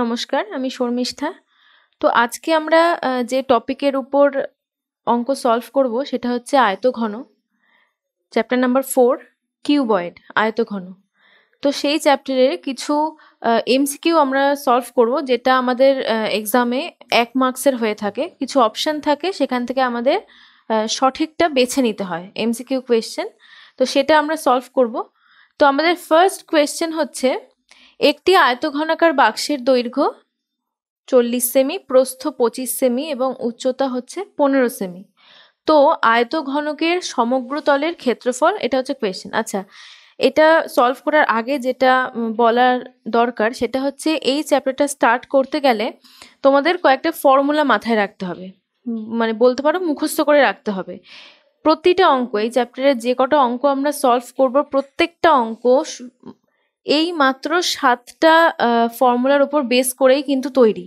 নমস্কার আমি শর্মিষ্ঠা তো আজকে আমরা যে টপিকের উপর অঙ্ক সলভ করব সেটা হচ্ছে আয়তঘন চ্যাপ্টার নাম্বার ফোর কিউবয়েড আয়তঘন তো সেই চ্যাপ্টারের কিছু এমসিকিউ আমরা সলভ করব যেটা আমাদের এক্সামে এক মার্কসের হয়ে থাকে কিছু অপশান থাকে সেখান থেকে আমাদের সঠিকটা বেছে নিতে হয় এমসিকিউ কোয়েশ্চেন তো সেটা আমরা সলভ করব তো আমাদের ফার্স্ট কোয়েশ্চেন হচ্ছে একটি আয়তঘনাকার বাক্সের দৈর্ঘ্য চল্লিশ সেমি প্রস্থ পঁচিশ সেমি এবং উচ্চতা হচ্ছে পনেরো সেমি তো আয়তঘনকের সমগ্র তলের ক্ষেত্রফল এটা হচ্ছে কোয়েশ্চেন আচ্ছা এটা সলভ করার আগে যেটা বলার দরকার সেটা হচ্ছে এই চ্যাপ্টারটা স্টার্ট করতে গেলে তোমাদের কয়েকটা ফর্মুলা মাথায় রাখতে হবে মানে বলতে পারো মুখস্থ করে রাখতে হবে প্রতিটা অঙ্ক এই চ্যাপ্টারের যে কটা অঙ্ক আমরা সলভ করব প্রত্যেকটা অঙ্ক এই মাত্র সাতটা ফর্মুলার ওপর বেস করেই কিন্তু তৈরি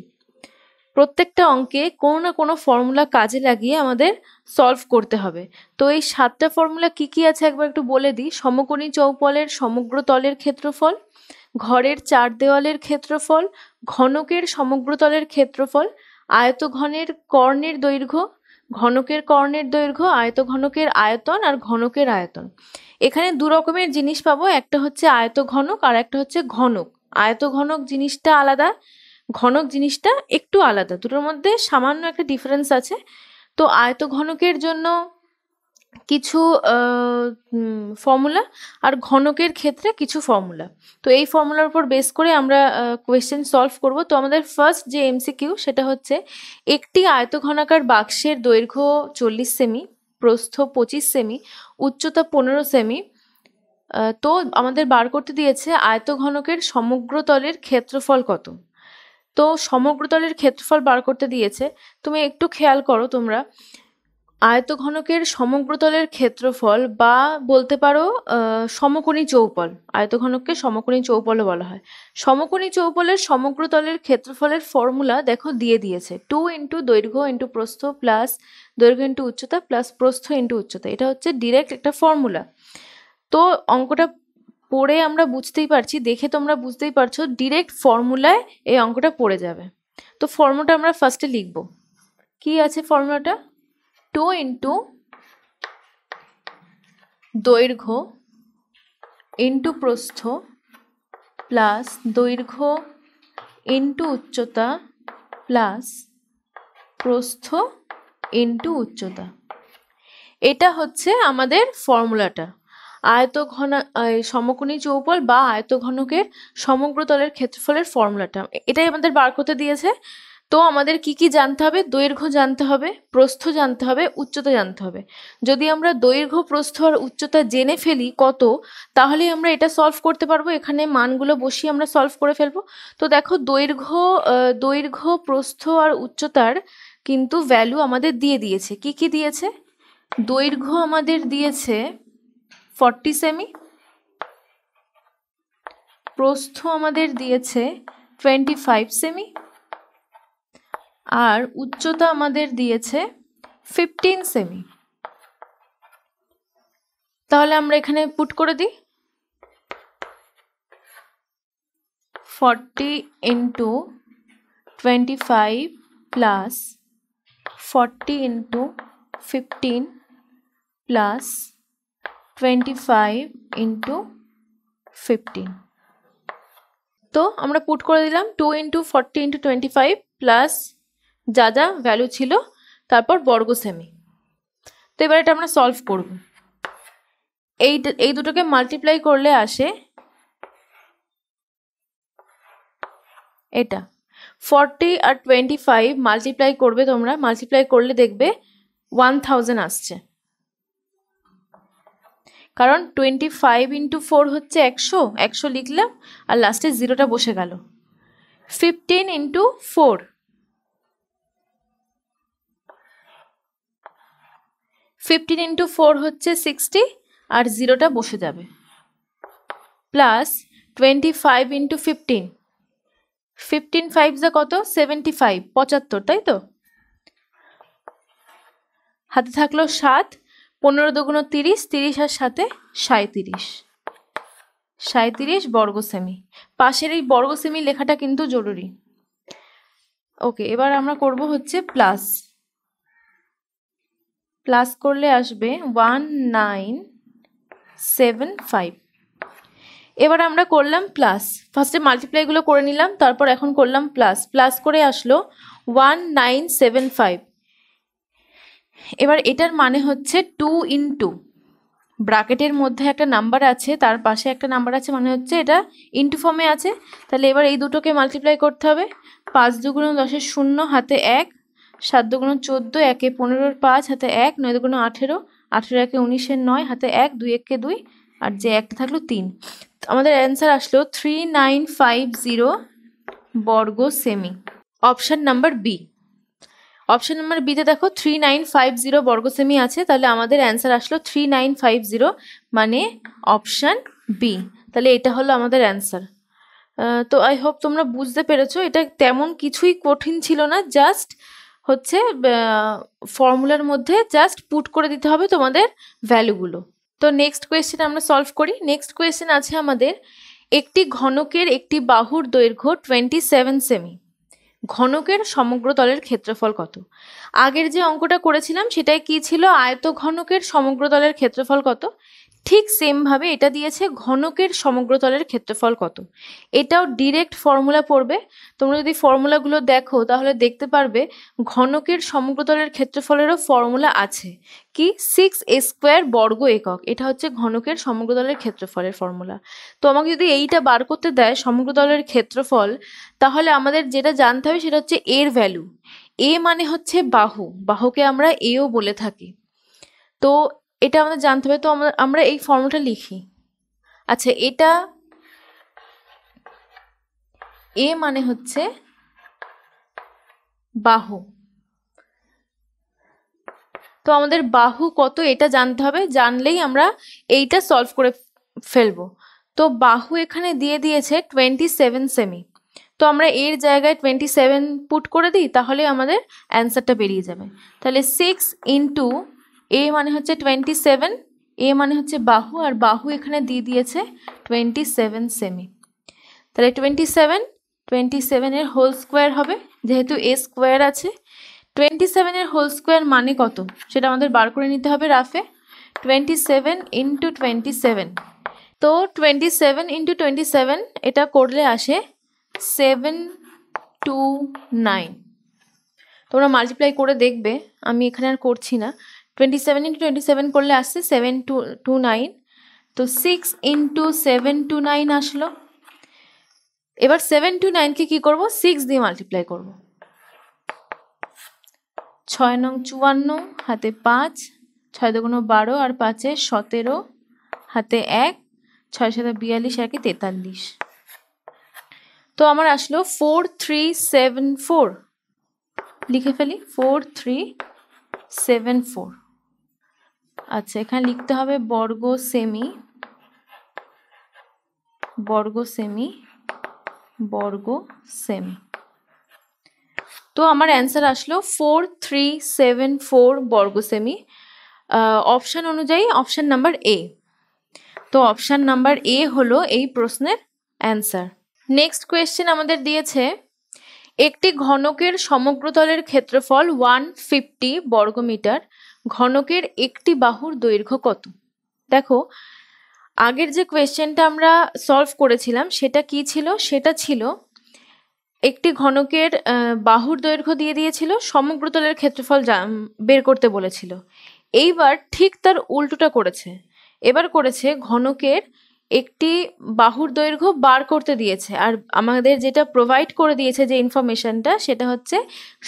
প্রত্যেকটা অঙ্কে কোনো না কোনো ফর্মুলা কাজে লাগিয়ে আমাদের সলভ করতে হবে তো এই সাতটা ফর্মুলা কি কি আছে একবার একটু বলে দিই সমকোণী চৌপলের সমগ্র তলের ক্ষেত্রফল ঘরের চার দেওয়ালের ক্ষেত্রফল ঘনকের সমগ্র তলের ক্ষেত্রফল আয়তঘনের কর্ণের দৈর্ঘ্য ঘনকের কর্ণের দৈর্ঘ্য আয়তঘনকের আয়তন আর ঘনকের আয়তন এখানে দু রকমের জিনিস পাবো একটা হচ্ছে আয়ত ঘনক আর একটা হচ্ছে ঘনক আয়ত ঘনক জিনিসটা আলাদা ঘনক জিনিসটা একটু আলাদা দুটোর মধ্যে সামান্য একটা ডিফারেন্স আছে তো আয়ত ঘনকের জন্য কিছু ফর্মুলা আর ঘনকের ক্ষেত্রে কিছু ফর্মুলা তো এই ফর্মুলার উপর বেস করে আমরা কোয়েশ্চেন সলভ করব তো আমাদের ফার্স্ট যে এমসিকিউ সেটা হচ্ছে একটি আয়ত ঘনাকার বাক্সের দৈর্ঘ্য চল্লিশ সেমি প্রস্থ পঁচিশ সেমি উচ্চতা পনেরো সেমি তো আমাদের বার করতে দিয়েছে আয়তঘনকের সমগ্র তলের ক্ষেত্রফল কত তো সমগ্রতলের ক্ষেত্রফল বার করতে দিয়েছে তুমি একটু খেয়াল করো তোমরা আয়তঘনকের সমগ্রতলের ক্ষেত্রফল বা বলতে পারো সমকোণী চৌপল আয়তঘনককে সমকোণী চৌপলও বলা হয় সমকোণী চৌপলের সমগ্রতলের ক্ষেত্রফলের ফর্মুলা দেখো দিয়ে দিয়েছে টু ইন্টু দৈর্ঘ্য ইন্টু প্রস্থ প্লাস দৈর্ঘ্য ইন্টু উচ্চতা প্লাস প্রস্থ ইন্টু উচ্চতা এটা হচ্ছে ডিরেক্ট একটা ফর্মুলা তো অঙ্কটা পড়ে আমরা বুঝতেই পারছি দেখে তোমরা বুঝতেই পারছো ডিরেক্ট ফর্মুলায় এই অঙ্কটা পড়ে যাবে তো ফর্মুলাটা আমরা ফার্স্টে লিখব কি আছে ফর্মুলাটা টু ইন্টু দৈর্ঘ্য ইন্টু প্রস্থ প্লাস দৈর্ঘ্য ইন্টু উচ্চতা প্লাস প্রস্থ ইন্টু উচ্চতা এটা হচ্ছে আমাদের ফর্মুলাটা আয়তঘনা সমকোণী চৌপল বা আয়তঘনকের সমগ্র তলের ক্ষেত্রফলের ফর্মুলাটা এটাই আমাদের বার করতে দিয়েছে তো আমাদের কি কি জানতে হবে দৈর্ঘ্য জানতে হবে প্রস্থ জানতে হবে উচ্চতা জানতে হবে যদি আমরা দৈর্ঘ্য প্রস্থ আর উচ্চতা জেনে ফেলি কত তাহলে আমরা এটা সলভ করতে পারবো এখানে মানগুলো বসিয়ে আমরা সলভ করে ফেলবো তো দেখো দৈর্ঘ্য দৈর্ঘ্য প্রস্থ আর উচ্চতার কিন্তু ভ্যালু আমাদের দিয়ে দিয়েছে কি কি দিয়েছে দৈর্ঘ্য আমাদের দিয়েছে ফর্টি সেমি প্রস্থ আমাদের দিয়েছে টোয়েন্টি ফাইভ সেমি আর উচ্চতা আমাদের দিয়েছে ফিফটিন সেমি তাহলে আমরা এখানে পুট করে দিই forty into twenty five plus forty into fifteen plus twenty five into fifteen তো আমরা পুট করে দিলাম two into forty into twenty five plus যা যা ভ্যালু ছিল তারপর বর্গ সেমি তো এবার এটা আমরা সলভ করব এই এই দুটোকে মাল্টিপ্লাই করলে আসে এটা ফর্টি আর টোয়েন্টি ফাইভ মাল্টিপ্লাই করবে তোমরা মাল্টিপ্লাই করলে দেখবে ওয়ান থাউজেন্ড আসছে কারণ টোয়েন্টি ফাইভ ইন্টু ফোর হচ্ছে একশো একশো লিখলাম আর লাস্টে জিরোটা বসে গেল fifteen into four fifteen into four হচ্ছে সিক্সটি আর জিরোটা বসে যাবে plus twenty five into fifteen fifteen five যা কত সেভেন্টি ফাইভ পঁচাত্তর তাই তো হাতে থাকলো সাত পনেরো দুগুণ তিরিশ তিরিশ আর সাথে সাঁত্রিশ সাঁত্রিশ বর্গসেমি পাশের এই বর্গসেমি লেখাটা কিন্তু জরুরি ওকে এবার আমরা করব হচ্ছে প্লাস প্লাস করলে আসবে ওয়ান নাইন সেভেন ফাইভ এবার আমরা করলাম প্লাস ফার্স্টে মাল্টিপ্লাইগুলো করে নিলাম তারপর এখন করলাম প্লাস প্লাস করে আসলো ওয়ান নাইন সেভেন ফাইভ এবার এটার মানে হচ্ছে টু ইন টু ব্রাকেটের মধ্যে একটা নাম্বার আছে তার পাশে একটা নাম্বার আছে মানে হচ্ছে এটা ইনটু ফর্মে আছে তাহলে এবার এই দুটোকে মাল্টিপ্লাই করতে হবে পাঁচ দুগুণ দশের শূন্য হাতে এক সাত দুগুণ চোদ্দো একে পনেরোর পাঁচ হাতে এক নয় দুগুণ আঠেরো আঠেরো একে উনিশের নয় হাতে এক দুই একে দুই আর যে একটা থাকলো তিন আমাদের অ্যান্সার আসলো থ্রি নাইন ফাইভ জিরো বর্গ সেমি option number B option number বিতে দেখো থ্রি নাইন ফাইভ জিরো বর্গ সেমি আছে তাহলে আমাদের অ্যান্সার আসলো থ্রি নাইন ফাইভ জিরো মানে অপশান বি তাহলে এটা হলো আমাদের অ্যান্সার তো আই হোপ তোমরা বুঝতে পেরেছো এটা তেমন কিছুই কঠিন ছিল না জাস্ট হচ্ছে ফর্মুলার মধ্যে জাস্ট পুট করে দিতে হবে তোমাদের ভ্যালুগুলো তো নেক্সট কোয়েশ্চেন আমরা সলভ করি নেক্সট কোয়েশ্চেন আছে আমাদের একটি ঘনকের একটি বাহুর দৈর্ঘ্য টোয়েন্টি সেভেন সেমি ঘনকের সমগ্র তলের ক্ষেত্রফল কত আগের যে অঙ্কটা করেছিলাম সেটাই কি ছিল আয়ত ঘনকের সমগ্র তলের ক্ষেত্রফল কত ঠিক সেমভাবে এটা দিয়েছে ঘনকের সমগ্র তলের ক্ষেত্রফল কত এটাও ডিরেক্ট ফর্মুলা পড়বে তোমরা যদি ফর্মুলাগুলো দেখো তাহলে দেখতে পারবে ঘনকের সমগ্র তলের ক্ষেত্রফলেরও ফর্মুলা আছে কি সিক্স এ স্কোয়ার বর্গ একক এটা হচ্ছে ঘনকের সমগ্র তলের ক্ষেত্রফলের ফর্মুলা তো আমাকে যদি এইটা বার করতে দেয় সমগ্র তলের ক্ষেত্রফল তাহলে আমাদের যেটা জানতে হবে সেটা হচ্ছে এর ভ্যালু এ মানে হচ্ছে বাহু বাহুকে আমরা এও বলে থাকি তো এটা আমাদের জানতে হবে তো আমরা আমরা এই ফর্মটা লিখি আচ্ছা এটা এ মানে হচ্ছে বাহু তো আমাদের বাহু কত এটা জানতে হবে জানলেই আমরা এইটা সলভ করে ফেলবো তো বাহু এখানে দিয়ে দিয়েছে টোয়েন্টি সেভেন সেমি তো আমরা এর জায়গায় টোয়েন্টি সেভেন পুট করে দিই তাহলে আমাদের অ্যান্সারটা বেরিয়ে যাবে তাহলে সিক্স ইন্টু এ মানে হচ্ছে টোয়েন্টি সেভেন এ মানে হচ্ছে বাহু আর বাহু এখানে দিয়ে দিয়েছে টোয়েন্টি সেভেন সেমি তাহলে টোয়েন্টি সেভেন টোয়েন্টি সেভেনের হোল স্কোয়ার হবে যেহেতু এ স্কোয়ার আছে টোয়েন্টি সেভেনের হোল স্কোয়ার মানে কত সেটা আমাদের বার করে নিতে হবে রাফে twenty seven into twenty seven তো twenty seven into twenty seven এটা করলে আসে সেভেন টু নাইন তোমরা মাল্টিপ্লাই করে দেখবে আমি এখানে আর করছি না twenty seven into twenty seven করলে আসছে সেভেন টু টু নাইন তো six into seven two nine আসলো এবার সেভেন টু নাইনকে কী করবো সিক্স দিয়ে মাল্টিপ্লাই করবো ছয় নং চুয়ান্ন হাতে পাঁচ ছয় দুগুণো বারো আর পাঁচে সতেরো হাতে এক ছয় সাথে বিয়াল্লিশ একে তেতাল্লিশ তো আমার আসলো ফোর থ্রি সেভেন ফোর লিখে ফেলি ফোর থ্রি সেভেন ফোর আচ্ছা এখানে লিখতে হবে বর্গ সেমি বর্গ সেমি বর্গ সেমি তো আমার অ্যান্সার আসলো ফোর থ্রি সেভেন ফোর বর্গ সেমি অপশান অনুযায়ী অপশান নাম্বার এ তো অপশান নাম্বার এ হলো এই প্রশ্নের অ্যান্সার নেক্সট কোয়েশ্চেন আমাদের দিয়েছে একটি ঘনকের সমগ্রতলের ক্ষেত্রফল ওয়ান ফিফটি বর্গমিটার ঘনকের একটি বাহুর দৈর্ঘ্য কত দেখো আগের যে কোয়েশ্চেনটা আমরা সলভ করেছিলাম সেটা কি ছিল সেটা ছিল একটি ঘনকের বাহুর দৈর্ঘ্য দিয়ে দিয়েছিল সমগ্রতলের ক্ষেত্রফল বের করতে বলেছিল এইবার ঠিক তার উল্টোটা করেছে এবার করেছে ঘনকের একটি বাহুর দৈর্ঘ্য বার করতে দিয়েছে আর আমাদের যেটা প্রোভাইড করে দিয়েছে যে ইনফরমেশনটা সেটা হচ্ছে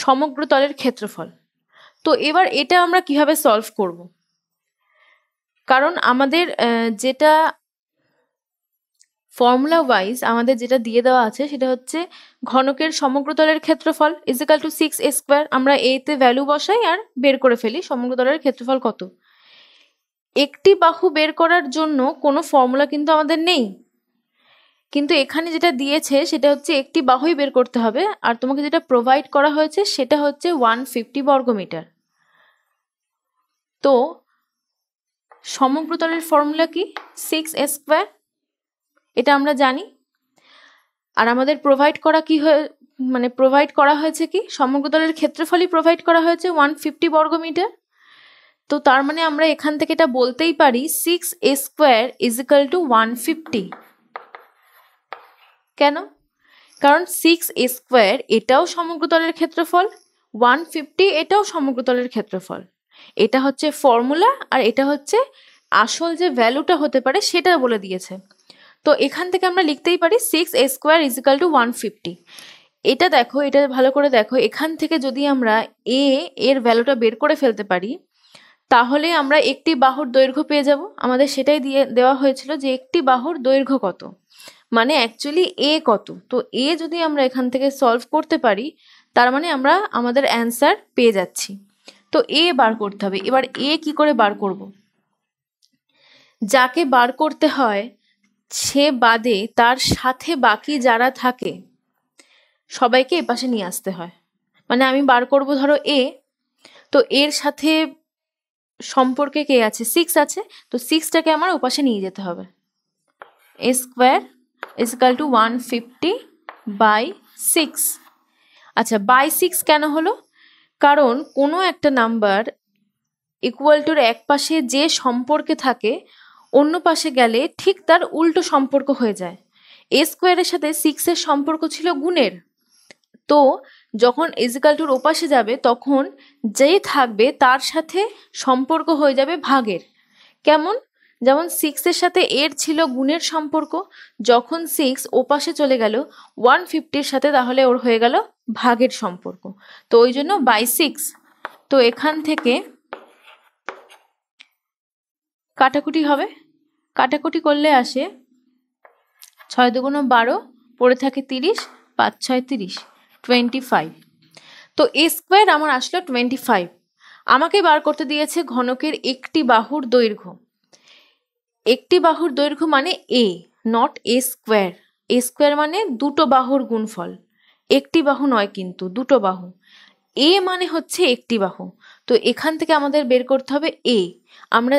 সমগ্রতলের ক্ষেত্রফল তো এবার এটা আমরা কিভাবে সলভ করব কারণ আমাদের যেটা ফর্মুলা ওয়াইজ আমাদের যেটা দিয়ে দেওয়া আছে সেটা হচ্ছে ঘনকের সমগ্রতলের ক্ষেত্রফল is equal to six A square আমরা এতে ভ্যালু বসাই আর বের করে ফেলি সমগ্রতলের ক্ষেত্রফল কত একটি বাহু বের করার জন্য কোনো ফর্মুলা কিন্তু আমাদের নেই কিন্তু এখানে যেটা দিয়েছে সেটা হচ্ছে একটি বাহুই বের করতে হবে আর তোমাকে যেটা প্রোভাইড করা হয়েছে সেটা হচ্ছে ওয়ান ফিফটি বর্গমিটার তো সমগ্রতলের ফর্মুলা কি সিক্স স্কোয়ার এটা আমরা জানি আর আমাদের প্রোভাইড করা কি হয়ে মানে প্রোভাইড করা হয়েছে কি সমগ্রতলের ক্ষেত্রফলই প্রোভাইড করা হয়েছে ওয়ান ফিফটি বর্গমিটার তো তার মানে আমরা এখান থেকে এটা বলতেই পারি six square is to one fifty কেন কারণ সিক্স স্কোয়ার এটাও সমগ্রতলের ক্ষেত্রফল ওয়ান ফিফটি এটাও সমগ্রতলের ক্ষেত্রফল এটা হচ্ছে ফর্মুলা আর এটা হচ্ছে আসল যে ভ্যালুটা হতে পারে সেটা বলে দিয়েছে তো এখান থেকে আমরা লিখতেই পারি six square is equal to one fifty এটা দেখো এটা ভালো করে দেখো এখান থেকে যদি আমরা এ এর ভ্যালুটা বের করে ফেলতে পারি তাহলে আমরা একটি বাহুর দৈর্ঘ্য পেয়ে যাব আমাদের সেটাই দিয়ে দেওয়া হয়েছিল যে একটি বাহুর দৈর্ঘ্য কত মানে অ্যাকচুয়ালি এ কত তো এ যদি আমরা এখান থেকে সলভ করতে পারি তার মানে আমরা আমাদের অ্যান্সার পেয়ে যাচ্ছি তো এ বার করতে হবে এবার এ কি করে বার করব যাকে বার করতে হয় সে বাদে তার সাথে বাকি যারা থাকে সবাইকে এপাশে নিয়ে আসতে হয় মানে আমি বার করব ধরো এ তো এর সাথে সম্পর্কে কে আছে সিক্স আছে তো সিক্সটাকে আমার ওপাশে নিয়ে যেতে হবে A square is equal to 150 by six আচ্ছা বাই সিক্স কেন হলো কারণ কোনো একটা নাম্বার ইকুয়াল টুর এক পাশে যে সম্পর্কে থাকে অন্য পাশে গেলে ঠিক তার উল্টো সম্পর্ক হয়ে যায় এ স্কোয়ারের সাথে সিক্সের সম্পর্ক ছিল গুণের তো যখন ইজিক্যাল টুর ওপাশে যাবে তখন যেই থাকবে তার সাথে সম্পর্ক হয়ে যাবে ভাগের কেমন যেমন সিক্সের সাথে এর ছিল গুণের সম্পর্ক যখন সিক্স ওপাশে চলে গেল ওয়ান ফিফটির সাথে তাহলে ওর হয়ে গেল ভাগের সম্পর্ক তো ওই জন্য বাই সিক্স তো এখান থেকে কাটাকুটি হবে কাটাকুটি করলে আসে ছয় দুগুণো বারো পড়ে থাকে তিরিশ পাঁচ ছয় তিরিশ টোয়েন্টি ফাইভ তো এ স্কোয়ার আমার আসলো টোয়েন্টি ফাইভ আমাকে বার করতে দিয়েছে ঘনকের একটি বাহুর দৈর্ঘ্য একটি বাহুর দৈর্ঘ্য মানে A not A square A square মানে দুটো বাহুর গুণফল একটি বাহু নয় কিন্তু দুটো বাহু এ মানে হচ্ছে একটি বাহু তো এখান থেকে আমাদের বের করতে হবে এ আমরা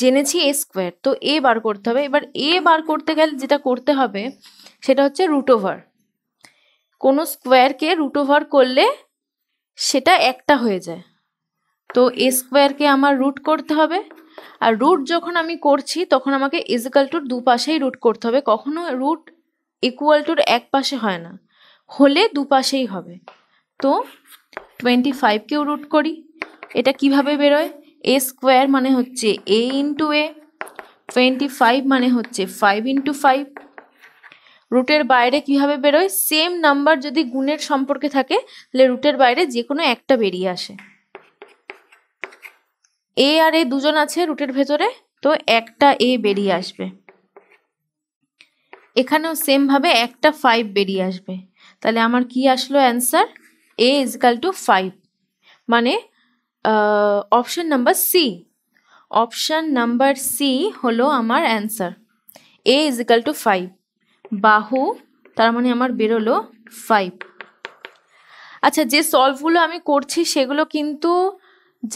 জেনেছি এ স্কোয়ার তো এ বার করতে হবে এবার এ বার করতে গেলে যেটা করতে হবে সেটা হচ্ছে রুট ওভার কোনো স্কোয়ারকে রুট ওভার করলে সেটা একটা হয়ে যায় তো এ স্কোয়ারকে আমার রুট করতে হবে আর রুট যখন আমি করছি তখন আমাকে ইজিক্যাল টুর দুপাশেই রুট করতে হবে কখনো রুট ইকুয়াল টুর এক পাশে হয় না হলে দুপাশেই হবে তো টোয়েন্টি ফাইভকেও রুট করি এটা কিভাবে বেরোয় এ স্কোয়ার মানে হচ্ছে A into A twenty five মানে হচ্ছে ফাইভ ইন্টু ফাইভ রুটের বাইরে কিভাবে বেরোয় সেম নাম্বার যদি গুণের সম্পর্কে থাকে তাহলে রুটের বাইরে যে কোনো একটা বেরিয়ে আসে এ আর এ দুজন আছে রুটের ভেতরে তো একটা এ বেরিয়ে আসবে এখানেও সেমভাবে একটা ফাইভ বেরিয়ে আসবে তাহলে আমার কি আসলো answer A is equal to five মানে option number C option number C হলো আমার answer A is equal to five বাহু তার মানে আমার বেরোলো ফাইভ আচ্ছা যে সলভগুলো আমি করছি সেগুলো কিন্তু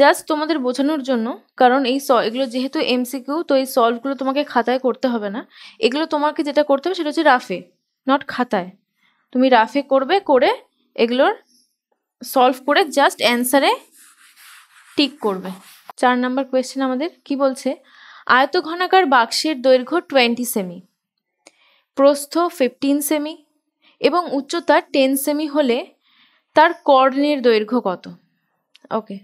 জাস্ট তোমাদের বোঝানোর জন্য কারণ এই স এগুলো যেহেতু এমসিকিউ তো এই সলভগুলো তোমাকে খাতায় করতে হবে না এগুলো তোমাকে যেটা করতে হবে সেটা হচ্ছে রাফে নট খাতায় তুমি রাফে করবে করে এগুলোর সলভ করে জাস্ট অ্যান্সারে টিক করবে চার নাম্বার কোয়েশ্চেন আমাদের কি বলছে আয়তঘনাকার বাক্সের দৈর্ঘ্য টোয়েন্টি সেমি প্রস্থ ফিফটিন সেমি এবং উচ্চতা টেন সেমি হলে তার কর্ণের দৈর্ঘ্য কত ওকে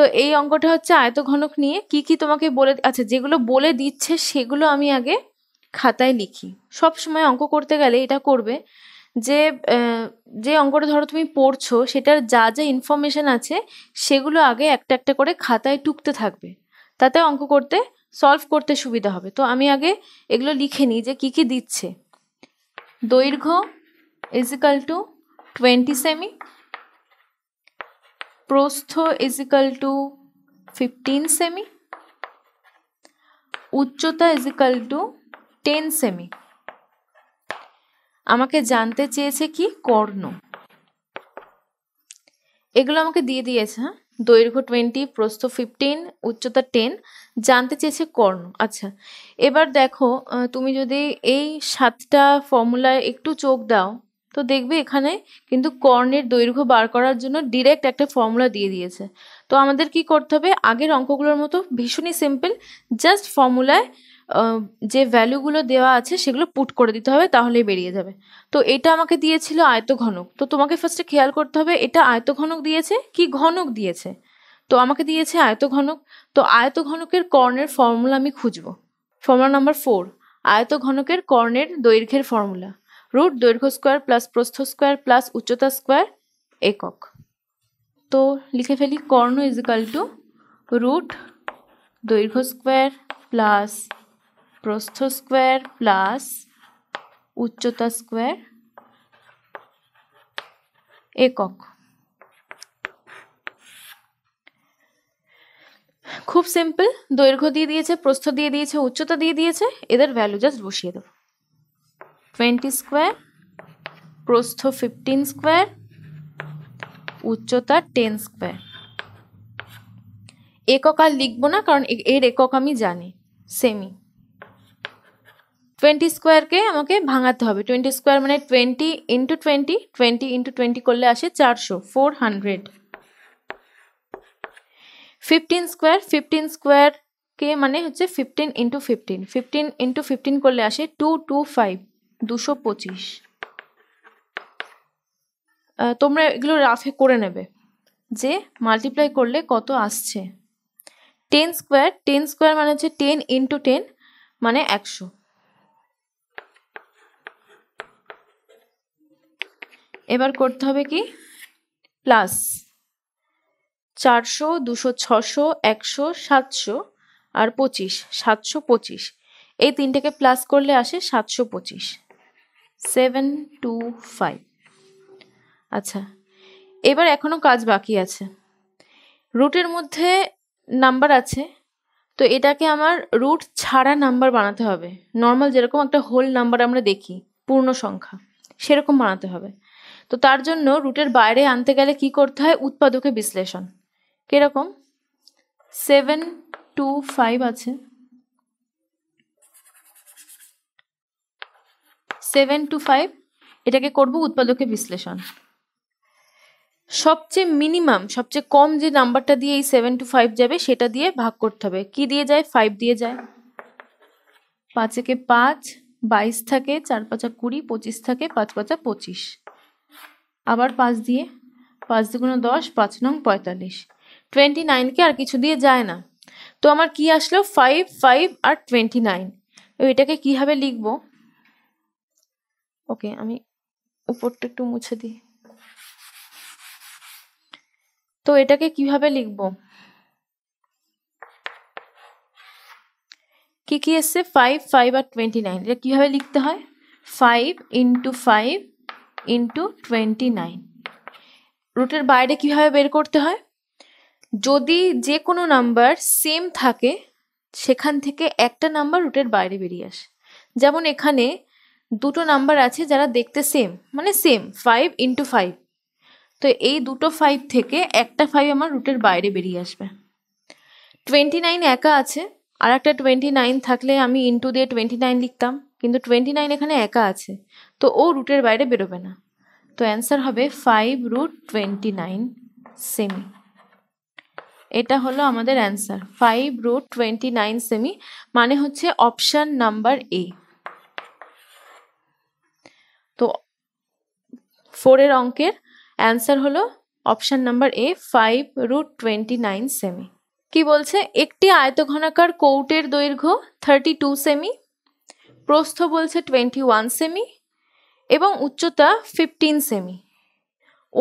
তো এই অঙ্কটা হচ্ছে আয়ত ঘনক নিয়ে কি কি তোমাকে বলে আচ্ছা যেগুলো বলে দিচ্ছে সেগুলো আমি আগে খাতায় লিখি সব সময় অঙ্ক করতে গেলে এটা করবে যে যে অঙ্কটা ধরো তুমি পড়ছো সেটার যা যা ইনফরমেশন আছে সেগুলো আগে একটা একটা করে খাতায় টুকতে থাকবে তাতে অঙ্ক করতে সলভ করতে সুবিধা হবে তো আমি আগে এগুলো লিখে নিই যে কি কি দিচ্ছে দৈর্ঘ্য ইজিক্যাল টু টোয়েন্টি সেমি প্রস্থ ইজ ইকাল টু ফিফটিন সেমি উচ্চতা ইজ ইকাল টু টেন সেমি আমাকে জানতে চেয়েছে কি কর্ণ এগুলো আমাকে দিয়ে দিয়েছে হ্যাঁ দৈর্ঘ্য টোয়েন্টি প্রস্থ ফিফটিন উচ্চতা টেন জানতে চেয়েছে কর্ণ আচ্ছা এবার দেখো তুমি যদি এই সাতটা ফর্মুলায় একটু চোখ দাও তো দেখবে এখানে কিন্তু কর্ণের দৈর্ঘ্য বার করার জন্য ডিরেক্ট একটা ফর্মুলা দিয়ে দিয়েছে তো আমাদের কি করতে হবে আগের অঙ্কগুলোর মতো ভীষণই সিম্পল জাস্ট ফর্মুলায় যে ভ্যালুগুলো দেওয়া আছে সেগুলো পুট করে দিতে হবে তাহলেই বেরিয়ে যাবে তো এটা আমাকে দিয়েছিল আয়তঘনক তো তোমাকে ফার্স্টে খেয়াল করতে হবে এটা আয়তঘনক দিয়েছে কি ঘনক দিয়েছে তো আমাকে দিয়েছে আয়তঘনক তো আয়তঘনকের কর্ণের ফর্মুলা আমি খুঁজব ফর্মুলা নাম্বার ফোর আয়তঘনকের কর্ণের দৈর্ঘ্যের ফর্মুলা রুট দৈর্ঘ্য স্কোয়ার প্লাস প্রস্থ স্কোয়ার প্লাস উচ্চতা স্কোয়ার একক তো লিখে ফেলি কর্ণ ইজিক্যাল টু রুট দৈর্ঘ্য স্কোয়ার প্লাস প্রস্থ স্কোয়ার প্লাস উচ্চতা স্কোয়ার একক খুব সিম্পল দৈর্ঘ্য দিয়ে দিয়েছে প্রস্থ দিয়ে দিয়েছে উচ্চতা দিয়ে দিয়েছে এদের ভ্যালু জাস্ট বসিয়ে দেবো টোয়েন্টি স্কোয়ার প্রস্থ ফিফটিন স্কোয়ার উচ্চতা টেন স্কোয়ার একক আর লিখবো না কারণ এর একক আমি জানি সেমি টোয়েন্টি স্কোয়ারকে আমাকে ভাঙাতে হবে টোয়েন্টি স্কোয়ার মানে twenty into twenty twenty into twenty করলে আসে চারশো four hundred fifteen square fifteen স্কোয়ারকে মানে হচ্ছে fifteen into fifteen fifteen into fifteen করলে আসে টু টু ফাইভ দুশো পঁচিশ তোমরা এগুলো রাফে করে নেবে যে মাল্টিপ্লাই করলে কত আসছে টেন স্কোয়ার টেন স্কোয়ার মানে হচ্ছে টেন ইন্টু টেন মানে একশো এবার করতে হবে কি প্লাস চারশো দুশো ছশো একশো সাতশো আর পঁচিশ সাতশো পঁচিশ এই তিনটাকে প্লাস করলে আসে সাতশো পঁচিশ সেভেন টু ফাইভ আচ্ছা এবার এখনও কাজ বাকি আছে রুটের মধ্যে নাম্বার আছে তো এটাকে আমার রুট ছাড়া নাম্বার বানাতে হবে নর্মাল যেরকম একটা হোল নাম্বার আমরা দেখি পূর্ণ সংখ্যা সেরকম বানাতে হবে তো তার জন্য রুটের বাইরে আনতে গেলে কি করতে হয় উৎপাদকে বিশ্লেষণ কীরকম সেভেন টু ফাইভ আছে সেভেন টু ফাইভ এটাকে করব উৎপাদকে বিশ্লেষণ সবচেয়ে মিনিমাম সবচেয়ে কম যে নাম্বারটা দিয়ে এই সেভেন টু ফাইভ যাবে সেটা দিয়ে ভাগ করতে হবে কি দিয়ে যায় ফাইভ দিয়ে যায় পাঁচেকে পাঁচ বাইশ থাকে চার পাঁচা কুড়ি পঁচিশ থাকে পাঁচ পাঁচা পঁচিশ আবার পাঁচ দিয়ে পাঁচ কোনো দশ পাঁচ নং পঁয়তাল্লিশ টোয়েন্টি নাইনকে আর কিছু দিয়ে যায় না তো আমার কি আসলো ফাইভ ফাইভ আর টোয়েন্টি নাইন তো এটাকে কীভাবে লিখবো ওকে আমি উপরটা একটু মুছে দিই তো এটাকে কিভাবে লিখব কি কি এসছে ফাইভ ফাইভ আর টোয়েন্টি নাইন এটা কীভাবে লিখতে হয় five into five into twenty nine রুটের বাইরে কিভাবে বের করতে হয় যদি যে কোনো নাম্বার সেম থাকে সেখান থেকে একটা নাম্বার রুটের বাইরে বেরিয়ে আসে যেমন এখানে দুটো নাম্বার আছে যারা দেখতে সেম মানে সেম ফাইভ ইন্টু ফাইভ তো এই দুটো ফাইভ থেকে একটা ফাইভ আমার রুটের বাইরে বেরিয়ে আসবে টোয়েন্টি নাইন একা আছে আর একটা টোয়েন্টি নাইন থাকলে আমি ইন্টু দিয়ে টোয়েন্টি নাইন লিখতাম কিন্তু টোয়েন্টি নাইন এখানে একা আছে তো ও রুটের বাইরে বেরোবে না তো অ্যান্সার হবে ফাইভ রুট টোয়েন্টি নাইন সেমি এটা হলো আমাদের answer five root twenty nine সেমি মানে হচ্ছে অপশান নাম্বার এ ফোরের অঙ্কের অ্যান্সার হলো option number A five root twenty nine সেমি কি বলছে একটি আয়তঘনাকার কৌটের দৈর্ঘ্য থার্টি টু সেমি প্রস্থ বলছে টোয়েন্টি ওয়ান সেমি এবং উচ্চতা ফিফটিন সেমি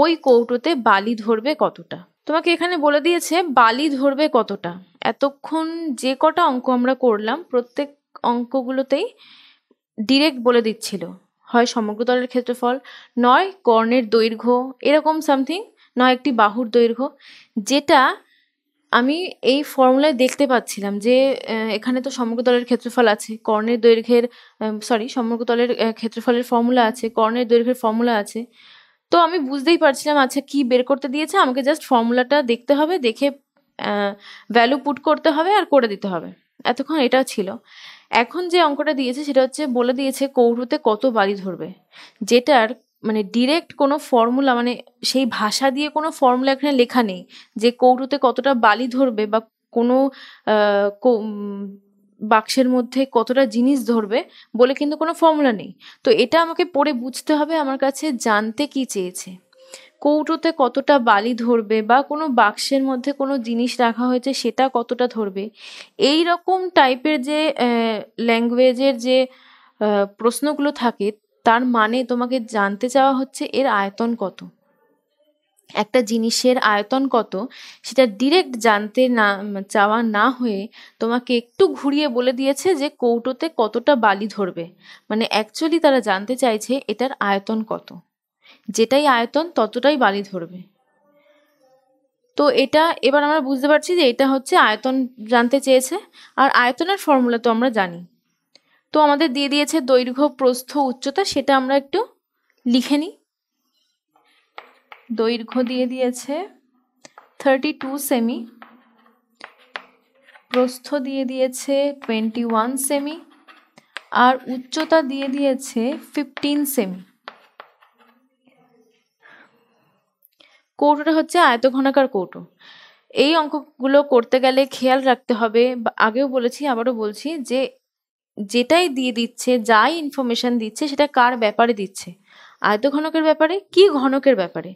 ওই কৌটোতে বালি ধরবে কতটা তোমাকে এখানে বলে দিয়েছে বালি ধরবে কতটা এতক্ষণ যে কটা অঙ্ক আমরা করলাম প্রত্যেক অঙ্কগুলোতেই ডিরেক্ট বলে দিচ্ছিল হয় সমগ্র দলের ক্ষেত্রফল নয় কর্ণের দৈর্ঘ্য এরকম সামথিং নয় একটি বাহুর দৈর্ঘ্য যেটা আমি এই ফর্মুলায় দেখতে পাচ্ছিলাম যে এখানে তো সমগ্র দলের ক্ষেত্রফল আছে কর্ণের দৈর্ঘ্যের সরি সমগ্র দলের ক্ষেত্রফলের ফর্মুলা আছে কর্ণের দৈর্ঘ্যের ফর্মুলা আছে তো আমি বুঝতেই পারছিলাম আচ্ছা কি বের করতে দিয়েছে আমাকে জাস্ট ফর্মুলাটা দেখতে হবে দেখে ভ্যালু পুট করতে হবে আর করে দিতে হবে এতক্ষণ এটা ছিল এখন যে অঙ্কটা দিয়েছে সেটা হচ্ছে বলে দিয়েছে কৌরুতে কত বাড়ি ধরবে যেটার মানে ডিরেক্ট কোনো ফর্মুলা মানে সেই ভাষা দিয়ে কোনো ফর্মুলা এখানে লেখা নেই যে কৌরুতে কতটা বালি ধরবে বা কোনো বাক্সের মধ্যে কতটা জিনিস ধরবে বলে কিন্তু কোনো ফর্মুলা নেই তো এটা আমাকে পড়ে বুঝতে হবে আমার কাছে জানতে কি চেয়েছে কৌটোতে কতটা বালি ধরবে বা কোনো বাক্সের মধ্যে কোনো জিনিস রাখা হয়েছে সেটা কতটা ধরবে এই রকম টাইপের যে ল্যাঙ্গুয়েজের যে প্রশ্নগুলো থাকে তার মানে তোমাকে জানতে চাওয়া হচ্ছে এর আয়তন কত একটা জিনিসের আয়তন কত সেটা ডিরেক্ট জানতে না চাওয়া না হয়ে তোমাকে একটু ঘুরিয়ে বলে দিয়েছে যে কৌটোতে কতটা বালি ধরবে মানে অ্যাকচুয়ালি তারা জানতে চাইছে এটার আয়তন কত যেটাই আয়তন ততটাই বালি ধরবে তো এটা এবার আমরা বুঝতে পারছি যে এটা হচ্ছে আয়তন জানতে চেয়েছে আর আয়তনের ফর্মুলা তো আমরা জানি তো আমাদের দিয়ে দিয়েছে দৈর্ঘ্য প্রস্থ উচ্চতা সেটা আমরা একটু লিখে নিই দৈর্ঘ্য দিয়ে দিয়েছে থার্টি টু সেমি প্রস্থ দিয়ে দিয়েছে টোয়েন্টি ওয়ান সেমি আর উচ্চতা দিয়ে দিয়েছে ফিফটিন সেমি কৌটোটা হচ্ছে আয়ত ঘনাকার কৌটো এই অঙ্কগুলো করতে গেলে খেয়াল রাখতে হবে আগেও বলেছি আবারও বলছি যে যেটাই দিয়ে দিচ্ছে যাই ইনফরমেশান দিচ্ছে সেটা কার ব্যাপারে দিচ্ছে আয়ত ঘনকের ব্যাপারে কি ঘনকের ব্যাপারে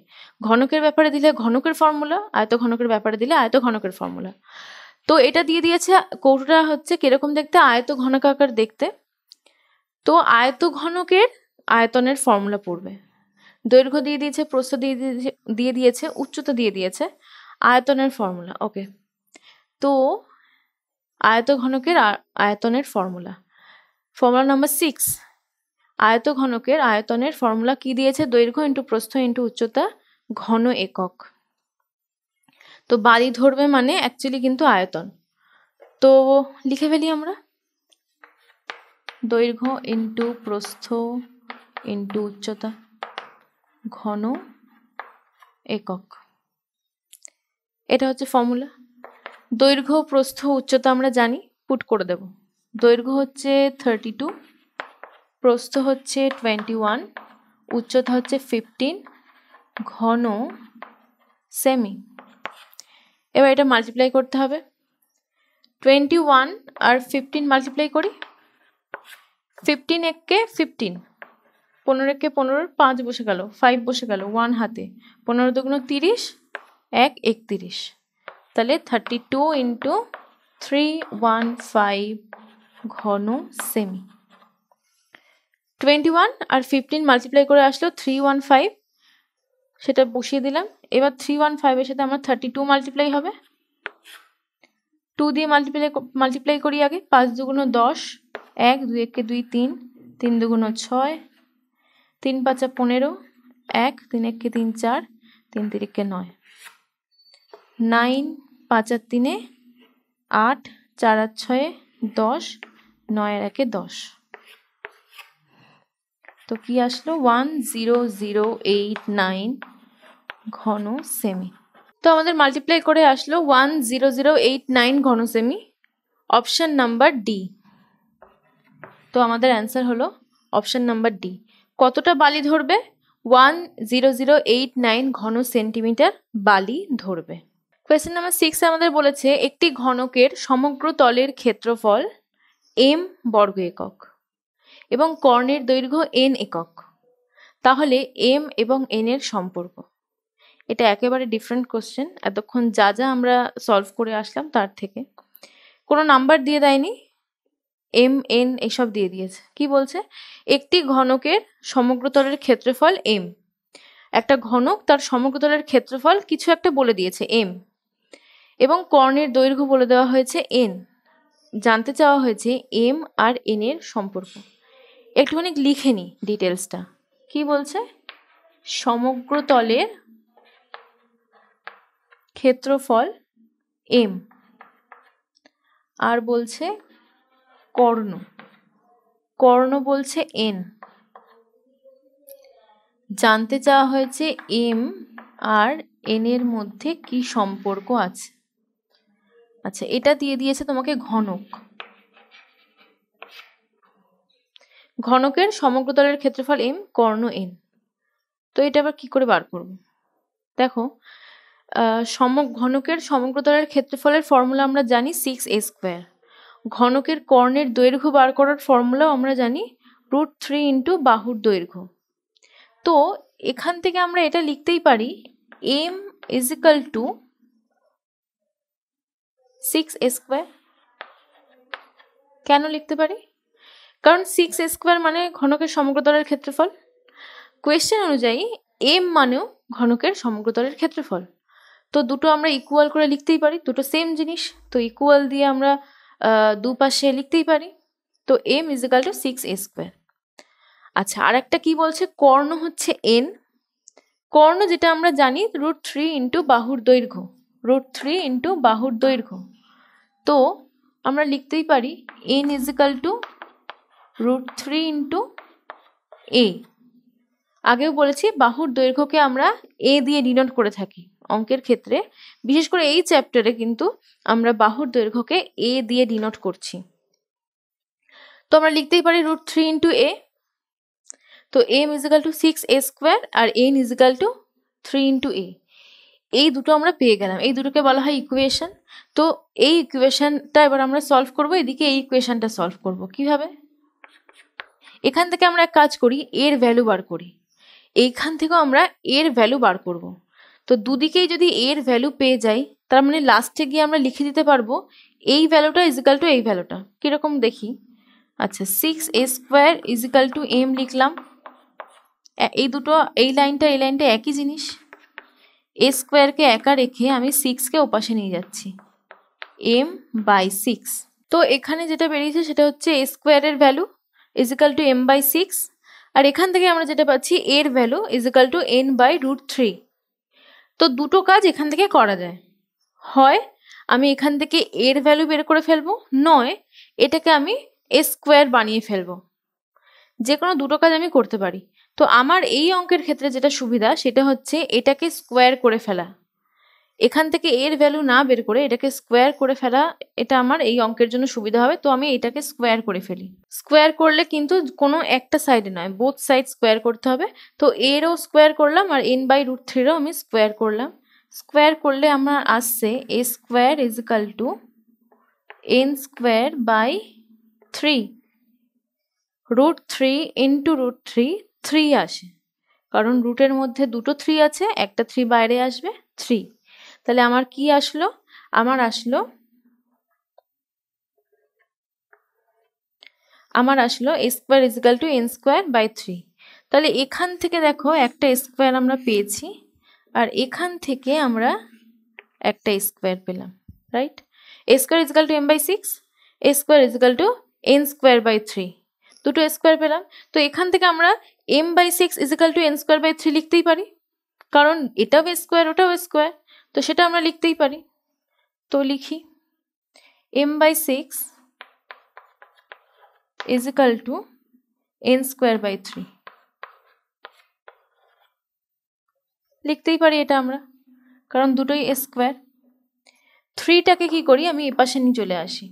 ঘনকের ব্যাপারে দিলে ঘনকের ফর্মুলা আয়ত ঘনকের ব্যাপারে দিলে আয়ত ঘনকের ফর্মুলা তো এটা দিয়ে দিয়েছে কৌটোটা হচ্ছে কিরকম দেখতে আয়ত ঘনকাকার দেখতে তো আয়ত ঘনকের আয়তনের ফর্মুলা পড়বে দৈর্ঘ্য দিয়ে দিয়েছে প্রস্থ দিয়ে দিয়েছে দিয়ে দিয়েছে উচ্চতা দিয়ে দিয়েছে আয়তনের ফর্মুলা ওকে তো আয়ত ঘনকের আয়তনের ফর্মুলা ফর্মুলা নাম্বার সিক্স আয়ত ঘনকের আয়তনের ফর্মুলা কি দিয়েছে দৈর্ঘ্য ইন্টু প্রস্থ ইন্টু উচ্চতা ঘন একক তো বাড়ি ধরবে মানে অ্যাকচুয়ালি কিন্তু আয়তন তো লিখে ফেলি আমরা দৈর্ঘ্য ইন্টু প্রস্থ ইন্টু উচ্চতা ঘন একক এটা হচ্ছে ফর্মুলা দৈর্ঘ্য প্রস্থ উচ্চতা আমরা জানি পুট করে দেব দৈর্ঘ্য হচ্ছে থার্টি টু প্রস্থ হচ্ছে টোয়েন্টি ওয়ান উচ্চতা হচ্ছে ফিফটিন ঘন সেমি এবার এটা মাল্টিপ্লাই করতে হবে টোয়েন্টি ওয়ান আর ফিফটিন মাল্টিপ্লাই করি ফিফটিন এককে ফিফটিন পনেরোকে পনেরোর পাঁচ বসে গেল ফাইভ বসে গেল ওয়ান হাতে পনেরো দুগুণ তিরিশ এক একত্রিশ তাহলে thirty two into three one five ঘন সেমি টোয়েন্টি ওয়ান আর ফিফটিন মাল্টিপ্লাই করে আসলো থ্রি ওয়ান ফাইভ সেটা বসিয়ে দিলাম এবার থ্রি ওয়ান ফাইভের সাথে আমার থার্টি টু মাল্টিপ্লাই হবে টু দিয়ে মাল্টিপ্লাই মাল্টিপ্লাই করি আগে পাঁচ দুগুণ দশ এক দুই একে দুই তিন তিন দুগুণ ছয় তিন পাঁচা পনেরো এক তিন একে তিন চার তিন তিরিকে নয় নাইন পাঁচ আর তিনে আট চার আর ছয়ে দশ নয় আর একে দশ তো কি আসলো one zero zero eight nine ঘন সেমি তো আমাদের মাল্টিপ্লাই করে আসলো one zero zero eight nine ঘন সেমি অপশান নাম্বার ডি তো আমাদের অ্যান্সার হলো অপশান নাম্বার ডি কতটা বালি ধরবে one zero zero eight nine ঘন সেন্টিমিটার বালি ধরবে কোয়েশ্চেন নাম্বার সিক্স আমাদের বলেছে একটি ঘনকের সমগ্র তলের ক্ষেত্রফল এম বর্গ একক এবং কর্ণের দৈর্ঘ্য এন একক তাহলে এম এবং এন এর সম্পর্ক এটা একেবারে ডিফারেন্ট কোশ্চেন এতক্ষণ যা যা আমরা সলভ করে আসলাম তার থেকে কোনো নাম্বার দিয়ে দেয়নি এম এন এসব দিয়ে দিয়েছে কি বলছে একটি ঘনকের সমগ্রতলের ক্ষেত্রফল এম একটা ঘনক তার সমগ্রতলের ক্ষেত্রফল কিছু একটা বলে দিয়েছে এম এবং কর্ণের দৈর্ঘ্য বলে দেওয়া হয়েছে এন জানতে চাওয়া হয়েছে এম আর এন এর সম্পর্ক একটুখানি লিখে নি ডিটেলসটা কি বলছে সমগ্রতলের ক্ষেত্রফল এম আর বলছে কর্ণ কর্ণ বলছে এন জানতে চাওয়া হয়েছে এম আর এন এর মধ্যে কি সম্পর্ক আছে আচ্ছা এটা দিয়ে দিয়েছে তোমাকে ঘনক ঘনকের সমগ্র তলের ক্ষেত্রফল এম কর্ণ এন তো এটা আবার কি করে বার করব দেখো সম ঘনকের সমগ্র তলের ক্ষেত্রফলের ফর্মুলা আমরা জানি সিক্স এ স্কোয়ার ঘনকের কর্ণের দৈর্ঘ্য বার করার ফর্মুলাও আমরা জানি রুট থ্রি ইন্টু বাহুর দৈর্ঘ্য তো এখান থেকে আমরা এটা লিখতেই পারি M is equal to six square কেন লিখতে পারি কারণ সিক্স স্কোয়ার মানে ঘনকের সমগ্রতলের ক্ষেত্রফল কোয়েশ্চেন অনুযায়ী এম মানেও ঘনকের সমগ্রতলের ক্ষেত্রফল তো দুটো আমরা ইকুয়াল করে লিখতেই পারি দুটো সেম জিনিস তো ইকুয়াল দিয়ে আমরা দুপাশে লিখতেই পারি তো M is equal to six A square আচ্ছা আর একটা কী বলছে কর্ণ হচ্ছে এন কর্ণ যেটা আমরা জানি রুট থ্রি ইন্টু বাহুর দৈর্ঘ্য রুট থ্রি ইন্টু বাহুর দৈর্ঘ্য তো আমরা লিখতেই পারি N is equal to root three into A আগেও বলেছি বাহুর দৈর্ঘ্যকে আমরা এ দিয়ে ডিনোট করে থাকি অঙ্কের ক্ষেত্রে বিশেষ করে এই চ্যাপ্টারে কিন্তু আমরা বাহুর দৈর্ঘ্যকে এ দিয়ে ডিনোট করছি তো আমরা লিখতেই পারি রুট থ্রি ইন্টু এ তো M is equal to six A square আর N is equal to three into A এই দুটো আমরা পেয়ে গেলাম এই দুটোকে বলা হয় ইকুয়েশন তো এই ইকুয়েশনটা এবার আমরা সলভ করবো এদিকে এই ইকুয়েশনটা সলভ করব কিভাবে এখান থেকে আমরা এক কাজ করি এর ভ্যালু বার করি এইখান থেকেও আমরা এর ভ্যালু বার করবো তো দুদিকেই যদি এর ভ্যালু পেয়ে যাই তার মানে লাস্টে গিয়ে আমরা লিখে দিতে পারবো এই ভ্যালুটা ইজিক্যাল টু এই ভ্যালুটা কীরকম দেখি আচ্ছা six A square is equal to M লিখলাম এই দুটো এই লাইনটা এই লাইনটা একই জিনিস এ স্কোয়ারকে একা রেখে আমি সিক্সকে ওপাশে নিয়ে যাচ্ছি এম বাই সিক্স তো এখানে যেটা বেরিয়েছে সেটা হচ্ছে এ স্কোয়ারের value is equal to M by six আর এখান থেকে আমরা যেটা পাচ্ছি এর value is equal to N by root three তো দুটো কাজ এখান থেকে করা যায় হয় আমি এখান থেকে এর ভ্যালু বের করে ফেলবো নয় এটাকে আমি এ স্কোয়ার বানিয়ে ফেলবো যে কোনো দুটো কাজ আমি করতে পারি তো আমার এই অঙ্কের ক্ষেত্রে যেটা সুবিধা সেটা হচ্ছে এটাকে স্কোয়ার করে ফেলা এখান থেকে এর ভ্যালু না বের করে এটাকে স্কোয়ার করে ফেলা এটা আমার এই অঙ্কের জন্য সুবিধা হবে তো আমি এটাকে স্কোয়ার করে ফেলি স্কোয়ার করলে কিন্তু কোনো একটা সাইডে নয় বোথ সাইড স্কোয়ার করতে হবে তো এরও স্কোয়ার করলাম আর এন বাই রুট থ্রিরও আমি স্কোয়ার করলাম স্কোয়ার করলে আমার আসছে A square is equal to N square by three root three into root three three আসে কারণ রুটের মধ্যে দুটো থ্রি আছে একটা থ্রি বাইরে আসবে থ্রি তাহলে আমার কি আসলো আমার আসলো আমার আসলো A square is equal to N square by three তাহলে এখান থেকে দেখো একটা স্কোয়ার আমরা পেয়েছি আর এখান থেকে আমরা একটা স্কোয়ার পেলাম right A square is equal to M by six A square is equal to N square by three দুটো স্কোয়ার পেলাম তো এখান থেকে আমরা M by six is equal to N square by three লিখতেই পারি কারণ এটাও স্কোয়ার ওটাও স্কোয়ার তো সেটা আমরা লিখতেই পারি তো লিখি M by six is equal to n square by 3 লিখতেই পারি এটা আমরা কারণ দুটোই স্কোয়ার থ্রিটাকে কি করি আমি এপাশে নিয়ে চলে আসি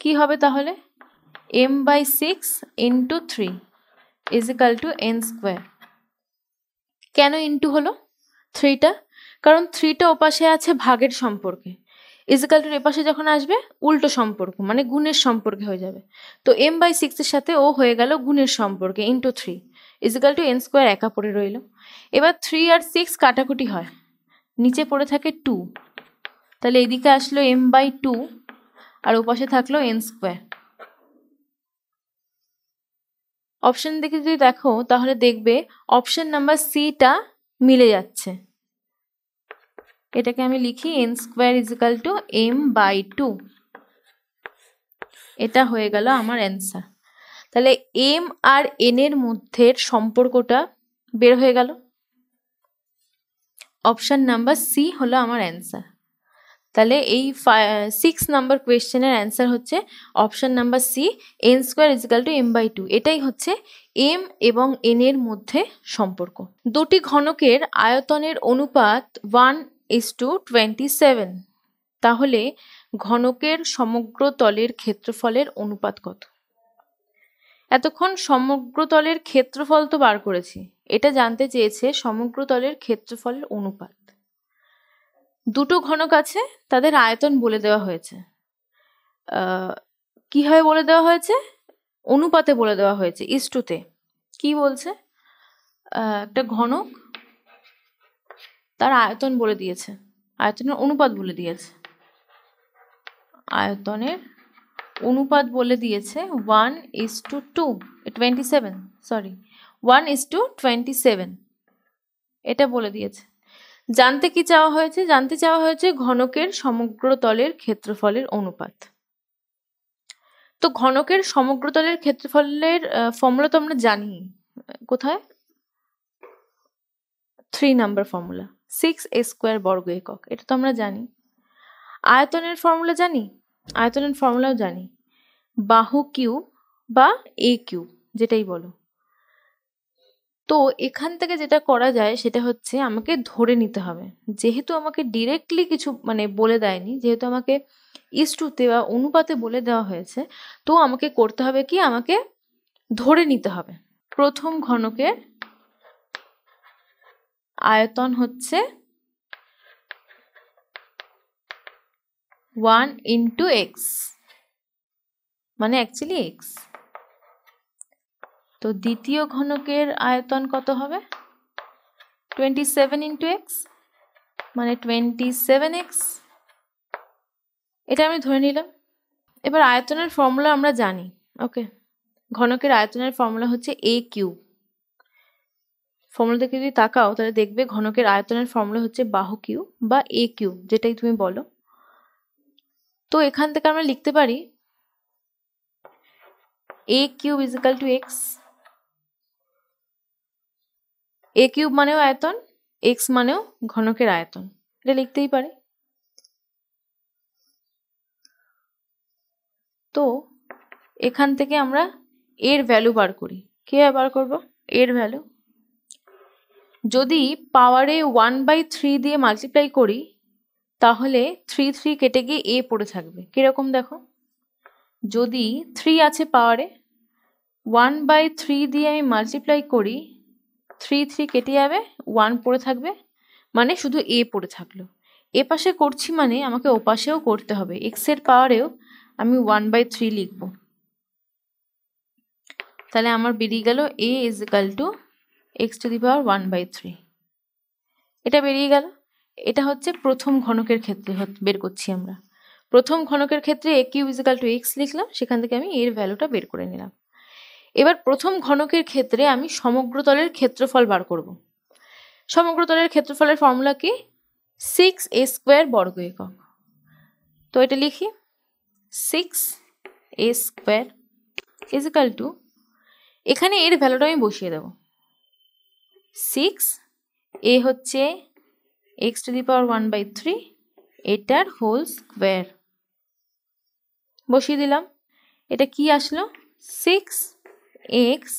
কি হবে তাহলে M by six into three is equal to N square কেন ইন্টু হলো থ্রিটা কারণ থ্রিটা ওপাশে আছে ভাগের সম্পর্কে টুর এপাশে যখন আসবে উল্টো সম্পর্ক মানে গুণের সম্পর্কে হয়ে যাবে তো এম বাই সিক্সের সাথে ও হয়ে গেল গুণের সম্পর্কে into three is equal to N square একা পড়ে রইল এবার থ্রি আর সিক্স কাটাকুটি হয় নিচে পড়ে থাকে টু তাহলে এদিকে আসলো এম বাই টু আর ওপাশে থাকলো এন স্কোয়ার অপশান দিকে যদি দেখো তাহলে দেখবে অপশান নাম্বার সিটা মিলে যাচ্ছে এটাকে আমি লিখি N square is equal to M by two এটা হয়ে গেল আমার অ্যান্সার তাহলে এম আর এন এর মধ্যে সম্পর্কটা বের হয়ে গেল অপশান নাম্বার সি হলো আমার অ্যান্সার তাহলে এই সিক্স নাম্বার কোয়েশ্চেনের অ্যান্সার হচ্ছে option number C N square is equal to M by two এটাই হচ্ছে এম এবং এন এর মধ্যে সম্পর্ক দুটি ঘনকের আয়তনের অনুপাত one is to twenty seven তাহলে ঘনকের সমগ্র তলের ক্ষেত্রফলের অনুপাত কত এতক্ষণ সমগ্র তলের ক্ষেত্রফল তো বার করেছি এটা জানতে চেয়েছে সমগ্র তলের ক্ষেত্রফলের অনুপাত দুটো ঘনক আছে তাদের আয়তন বলে দেওয়া হয়েছে কীভাবে বলে দেওয়া হয়েছে অনুপাতে বলে দেওয়া হয়েছে ইস্টুতে কি বলছে একটা ঘনক তার আয়তন বলে দিয়েছে আয়তনের অনুপাত বলে দিয়েছে আয়তনের অনুপাত বলে দিয়েছে one is to two twenty seven sorry one is to twenty seven এটা বলে দিয়েছে জানতে কি চাওয়া হয়েছে জানতে চাওয়া হয়েছে ঘনকের সমগ্র তলের ক্ষেত্রফলের অনুপাত তো ঘনকের সমগ্র তলের ক্ষেত্রফলের ফর্মুলা তো আমরা জানি কোথায় three number formula six A square বর্গ একক এটা তো আমরা জানি আয়তনের ফর্মুলা জানি আয়তনের ফর্মুলাও জানি বাহু কিউ বা এ কিউ যেটাই বলো তো এখান থেকে যেটা করা যায় সেটা হচ্ছে আমাকে ধরে নিতে হবে যেহেতু আমাকে ডিরেক্টলি কিছু মানে বলে দেয়নি যেহেতু আমাকে ইস্টুতে বা অনুপাতে বলে দেওয়া হয়েছে তো আমাকে করতে হবে কি আমাকে ধরে নিতে হবে প্রথম ঘনকে আয়তন হচ্ছে ওয়ান ইন্টু এক্স মানে অ্যাকচুয়ালি এক্স তো দ্বিতীয় ঘনকের আয়তন কত হবে টোয়েন্টি সেভেন ইন্টু এক্স মানে টোয়েন্টি সেভেন এক্স এটা আমি ধরে নিলাম এবার আয়তনের ফর্মুলা আমরা জানি ওকে ঘনকের আয়তনের ফর্মুলা হচ্ছে এ কিউ ফর্মুলা থেকে যদি তাকাও তাহলে দেখবে ঘনকের আয়তনের ফর্মুলা হচ্ছে বাহু কিউ বা এ কিউ যেটাই তুমি বলো তো এখান থেকে আমরা লিখতে পারি A cube is equal to X A cube মানেও আয়তন এক্স মানেও ঘনকের আয়তন এটা লিখতেই পারে তো এখান থেকে আমরা এর ভ্যালু বার করি কীভাবে বার করব এর ভ্যালু যদি পাওয়ারে ওয়ান বাই থ্রি দিয়ে মাল্টিপ্লাই করি তাহলে থ্রি থ্রি কেটে গিয়ে এ পড়ে থাকবে কীরকম দেখো যদি থ্রি আছে পাওয়ারে ওয়ান বাই থ্রি দিয়ে আমি মাল্টিপ্লাই করি থ্রি থ্রি কেটে যাবে ওয়ান পড়ে থাকবে মানে শুধু এ পড়ে থাকলো এ পাশে করছি মানে আমাকে ও পাশেও করতে হবে এক্সের পাওয়ারেও আমি ওয়ান বাই থ্রি লিখব তাহলে আমার বেরিয়ে গেল A is equal to X to the power one by three এটা বেরিয়ে গেল এটা হচ্ছে প্রথম ঘনকের ক্ষেত্রে বের করছি আমরা প্রথম ঘনকের ক্ষেত্রে A cube is equal to X লিখলাম সেখান থেকে আমি এর ভ্যালুটা বের করে নিলাম এবার প্রথম ঘনকের ক্ষেত্রে আমি সমগ্র তলের ক্ষেত্রফল বার করব সমগ্র তলের ক্ষেত্রফলের ফর্মুলা কি সিক্স এ স্কোয়ার বর্গ একক তো এটা লিখি six A square is equal to এখানে এর ভ্যালুটা আমি বসিয়ে দেব সিক্স এ হচ্ছে X to the power one by three এটার হোল স্কোয়ার বসিয়ে দিলাম এটা কি আসলো সিক্স এক্স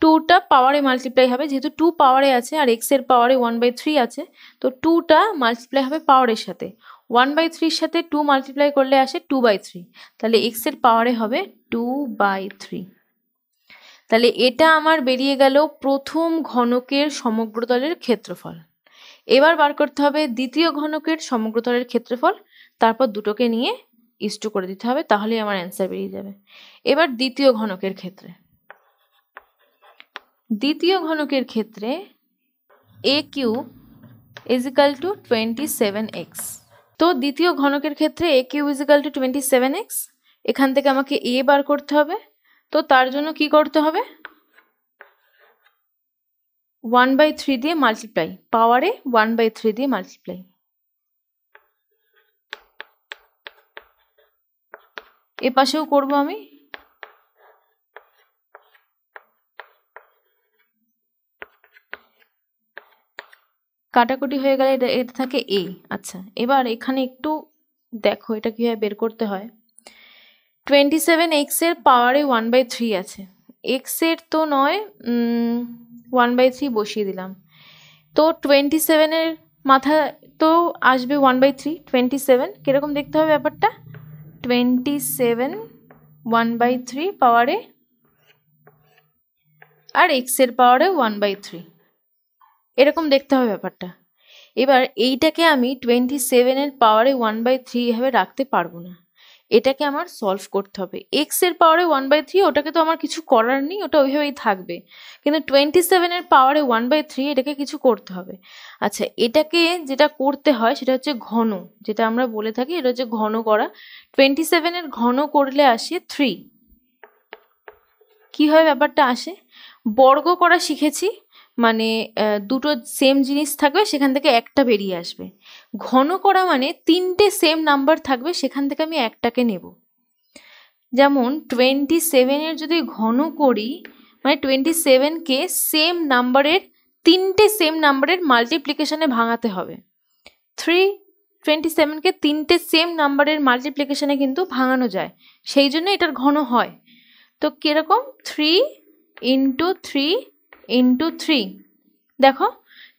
টুটা পাওয়ারে মাল্টিপ্লাই হবে যেহেতু টু পাওয়ারে আছে আর এক্সের পাওয়ারে ওয়ান বাই থ্রি আছে তো টুটা মাল্টিপ্লাই হবে পাওয়ারের সাথে ওয়ান বাই থ্রির সাথে টু মাল্টিপ্লাই করলে আসে টু বাই থ্রি তাহলে এক্সের পাওয়ারে হবে টু বাই থ্রি তাহলে এটা আমার বেরিয়ে গেল প্রথম ঘনকের সমগ্রতলের ক্ষেত্রফল এবার বার করতে হবে দ্বিতীয় ঘনকের সমগ্রতলের ক্ষেত্রফল তারপর দুটোকে নিয়ে ইস্টু করে দিতে হবে তাহলেই আমার অ্যান্সার বেরিয়ে যাবে এবার দ্বিতীয় ঘনকের ক্ষেত্রে দ্বিতীয় ঘনকের ক্ষেত্রে A cube is equal to twenty seven X তো দ্বিতীয় ঘনকের ক্ষেত্রে A cube is equal to twenty seven X এখান থেকে আমাকে এ বার করতে হবে তো তার জন্য কি করতে হবে ওয়ান বাই থ্রি দিয়ে মাল্টিপ্লাই পাওয়ারে ওয়ান বাই থ্রি দিয়ে মাল্টিপ্লাই এ পাশেও করবো আমি কাটাকুটি হয়ে গেলে এটা থাকে এ আচ্ছা এবার এখানে একটু দেখো এটা কীভাবে বের করতে হয় টোয়েন্টি সেভেন এক্সের পাওয়ারে ওয়ান বাই থ্রি আছে এক্সের তো নয় ওয়ান বাই থ্রি বসিয়ে দিলাম তো টোয়েন্টি সেভেনের মাথা তো আসবে one by three twenty seven কীরকম দেখতে হবে ব্যাপারটা twenty seven one by three পাওয়ারে আর এক্সের পাওয়ারে ওয়ান বাই থ্রি এরকম দেখতে হবে ব্যাপারটা এবার এইটাকে আমি টোয়েন্টি সেভেনের পাওয়ারে ওয়ান বাই থ্রি এভাবে রাখতে পারবো না এটাকে আমার সলভ করতে হবে এক্স এর পাওয়ারে ওয়ান বাই থ্রি ওটাকে তো আমার কিছু করার নেই ওটা ওইভাবেই থাকবে কিন্তু টোয়েন্টি সেভেনের পাওয়ারে ওয়ান বাই থ্রি এটাকে কিছু করতে হবে আচ্ছা এটাকে যেটা করতে হয় সেটা হচ্ছে ঘন যেটা আমরা বলে থাকি এটা হচ্ছে ঘন করা টোয়েন্টি সেভেনের ঘন করলে আসে থ্রি কী হয় ব্যাপারটা আসে বর্গ করা শিখেছি মানে দুটো সেম জিনিস থাকবে সেখান থেকে একটা বেরিয়ে আসবে ঘন করা মানে তিনটে সেম নাম্বার থাকবে সেখান থেকে আমি একটাকে নেব যেমন টোয়েন্টি সেভেনের যদি ঘন করি মানে টোয়েন্টি সেভেনকে সেম নাম্বারের তিনটে সেম নাম্বারের মাল্টিপ্লিকেশানে ভাঙাতে হবে থ্রি টোয়েন্টি সেভেনকে তিনটে সেম নাম্বারের মাল্টিপ্লিকেশানে কিন্তু ভাঙানো যায় সেই জন্য এটার ঘন হয় তো কীরকম three into three into three দেখো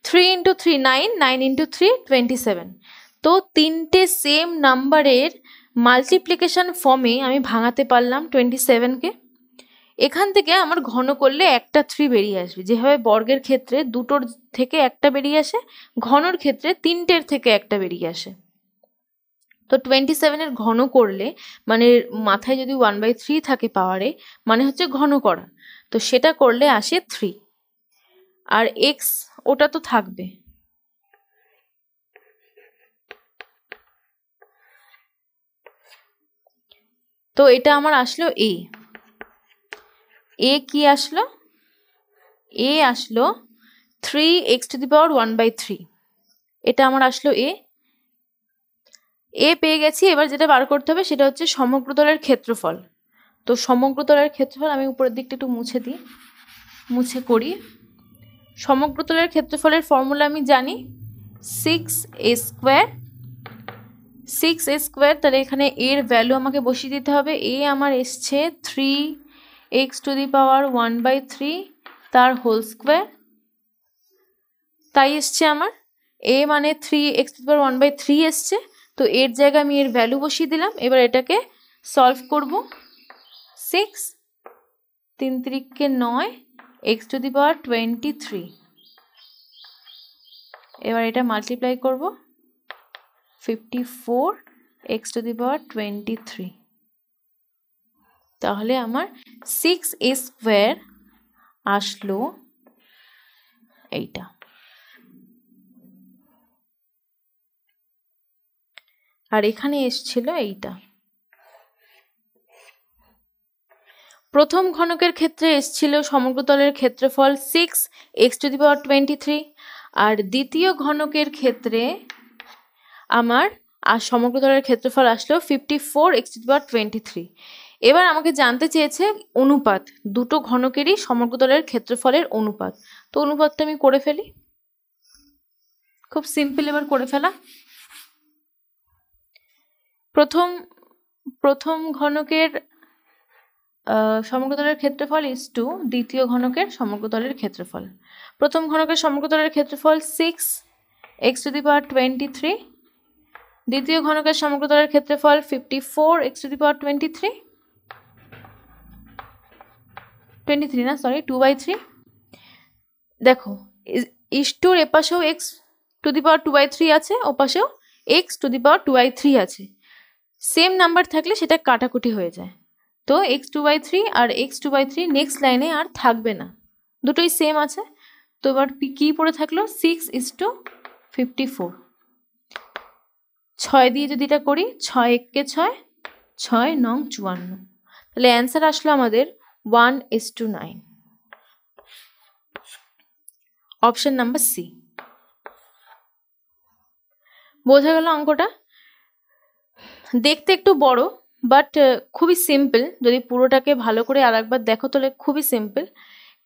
three into three nine nine into three twenty seven তো তিনটে সেম নাম্বারের মাল্টিপ্লিকেশান ফর্মে আমি ভাঙাতে পারলাম টোয়েন্টি সেভেনকে এখান থেকে আমার ঘন করলে একটা থ্রি বেরিয়ে আসবে যেভাবে বর্গের ক্ষেত্রে দুটোর থেকে একটা বেরিয়ে আসে ঘনর ক্ষেত্রে তিনটের থেকে একটা বেরিয়ে আসে তো টোয়েন্টি সেভেনের ঘন করলে মানে মাথায় যদি ওয়ান বাই থ্রি থাকে পাওয়ারে মানে হচ্ছে ঘন করা তো সেটা করলে আসে থ্রি আর এক্স ওটা তো থাকবে তো এটা আমার আসলো এ এ কি আসলো এ আসলো three X to the power one by three এটা আমার আসলো এ এ পেয়ে গেছি এবার যেটা বার করতে হবে সেটা হচ্ছে সমগ্র দলের ক্ষেত্রফল তো সমগ্র দলের ক্ষেত্রফল আমি উপরের দিকটা একটু মুছে দিই মুছে করি সমগ্রতলের ক্ষেত্রফলের ফর্মুলা আমি জানি six A square six A square তাহলে এখানে এর ভ্যালু আমাকে বসিয়ে দিতে হবে এ আমার এসছে three X to the power one by three তার হোল স্কোয়ার তাই এসছে আমার এ মানে three X to the power one by three এসছে তো এর জায়গায় আমি এর ভ্যালু বসিয়ে দিলাম এবার এটাকে সলভ করব সিক্স তিন তিরিককে নয় X to the power twenty three এবার এটা মাল্টিপ্লাই করব fifty four X to the power twenty three তাহলে আমার সিক্স এ স্কোয়ার আসলো এইটা আর এখানে এসছিল এইটা প্রথম ঘনকের ক্ষেত্রে এসছিল সমগ্রতলের ক্ষেত্রফল six X to the power twenty three আর দ্বিতীয় ঘনকের ক্ষেত্রে আমার আর সমগ্রতলের ক্ষেত্রফল আসলো fifty four X to the power twenty three এবার আমাকে জানতে চেয়েছে অনুপাত দুটো ঘনকেরই সমগ্রতলের ক্ষেত্রফলের অনুপাত তো অনুপাতটা আমি করে ফেলি খুব সিম্পল এবার করে ফেলা প্রথম প্রথম ঘনকের সমগ্রতলের ক্ষেত্রফল ইস টু দ্বিতীয় ঘনকের সমগ্রতলের ক্ষেত্রফল প্রথম ঘনকের সমগ্রতলের ক্ষেত্রফল six X to the power twenty three দ্বিতীয় ঘনকের সমগ্রতলের ক্ষেত্রফল fifty four X to the power twenty three twenty three না সরি টু বাই থ্রি দেখো ইস টুর এপাশেও X to the power two by three আছে ওপাশেও X to the power two by three আছে সেম নাম্বার থাকলে সেটা কাটাকুটি হয়ে যায় তো এক্স টু বাই থ্রি আর X two by three next লাইনে আর থাকবে না দুটোই সেম আছে তো এবার কী পড়ে থাকলো six is to fifty four ছয় দিয়ে যদি এটা করি ছয় এককে ছয় ছয় নং চুয়ান্ন তাহলে অ্যান্সার আসলো আমাদের one is to nine option number C বোঝা গেল অঙ্কটা দেখতে একটু বড় বাট uh, খুবই সিম্পল যদি পুরোটাকে ভালো করে আর একবার দেখো তাহলে খুবই সিম্পল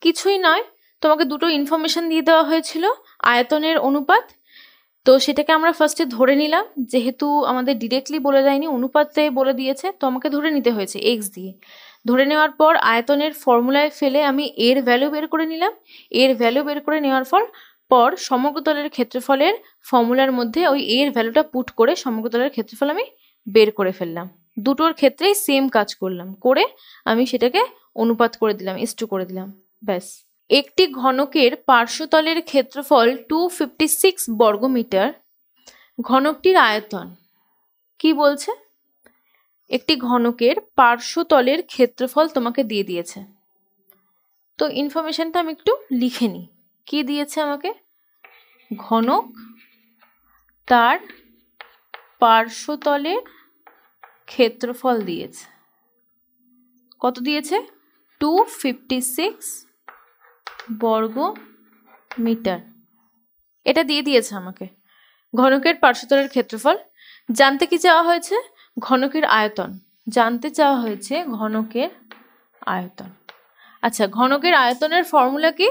কিছুই নয় তোমাকে দুটো ইনফরমেশান দিয়ে দেওয়া হয়েছিল আয়তনের অনুপাত তো সেটাকে আমরা ফার্স্টে ধরে নিলাম যেহেতু আমাদের ডিরেক্টলি বলে দেয়নি অনুপাতে বলে দিয়েছে তো আমাকে ধরে নিতে হয়েছে এক্স দিয়ে ধরে নেওয়ার পর আয়তনের ফর্মুলায় ফেলে আমি এর ভ্যালু বের করে নিলাম এর ভ্যালু বের করে নেওয়ার পর পর সমগ্রতলের ক্ষেত্রফলের ফর্মুলার মধ্যে ওই এর ভ্যালুটা পুট করে সমগ্রতলের ক্ষেত্রফল আমি বের করে ফেললাম দুটোর ক্ষেত্রেই সেম কাজ করলাম করে আমি সেটাকে অনুপাত করে দিলাম ইস্টু করে দিলাম ব্যাস একটি ঘনকের পার্শ্বতলের ক্ষেত্রফল টু ফিফটি সিক্স বর্গমিটার ঘনকটির আয়তন কি বলছে একটি ঘনকের পার্শ্বতলের ক্ষেত্রফল তোমাকে দিয়ে দিয়েছে তো ইনফরমেশানটা আমি একটু লিখে নিই কি দিয়েছে আমাকে ঘনক তার পার্শ্বতলের ক্ষেত্রফল দিয়েছে কত দিয়েছে টু ফিফটি সিক্স বর্গ মিটার এটা দিয়ে দিয়েছে আমাকে ঘনকের পার্শ্বতলের ক্ষেত্রফল জানতে কি চাওয়া হয়েছে ঘনকের আয়তন জানতে চাওয়া হয়েছে ঘনকের আয়তন আচ্ছা ঘনকের আয়তনের ফর্মুলা কি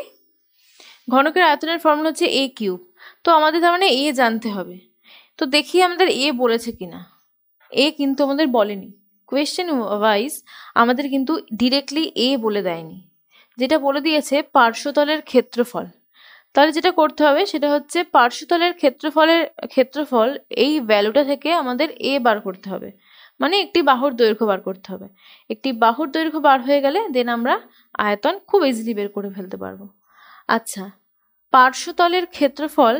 ঘনকের আয়তনের ফর্মুলা হচ্ছে এ কিউব তো আমাদের তার মানে এ জানতে হবে তো দেখি আমাদের এ বলেছে কিনা এ কিন্তু আমাদের বলেনি কোয়েশ্চেন ওয়াইজ আমাদের কিন্তু ডিরেক্টলি এ বলে দেয়নি যেটা বলে দিয়েছে পার্শ্বতলের ক্ষেত্রফল তাহলে যেটা করতে হবে সেটা হচ্ছে পার্শ্বতলের ক্ষেত্রফলের ক্ষেত্রফল এই ভ্যালুটা থেকে আমাদের এ বার করতে হবে মানে একটি বাহুর দৈর্ঘ্য বার করতে হবে একটি বাহুর দৈর্ঘ্য বার হয়ে গেলে দেন আমরা আয়তন খুব ইজিলি বের করে ফেলতে পারবো আচ্ছা পার্শ্বতলের ক্ষেত্রফল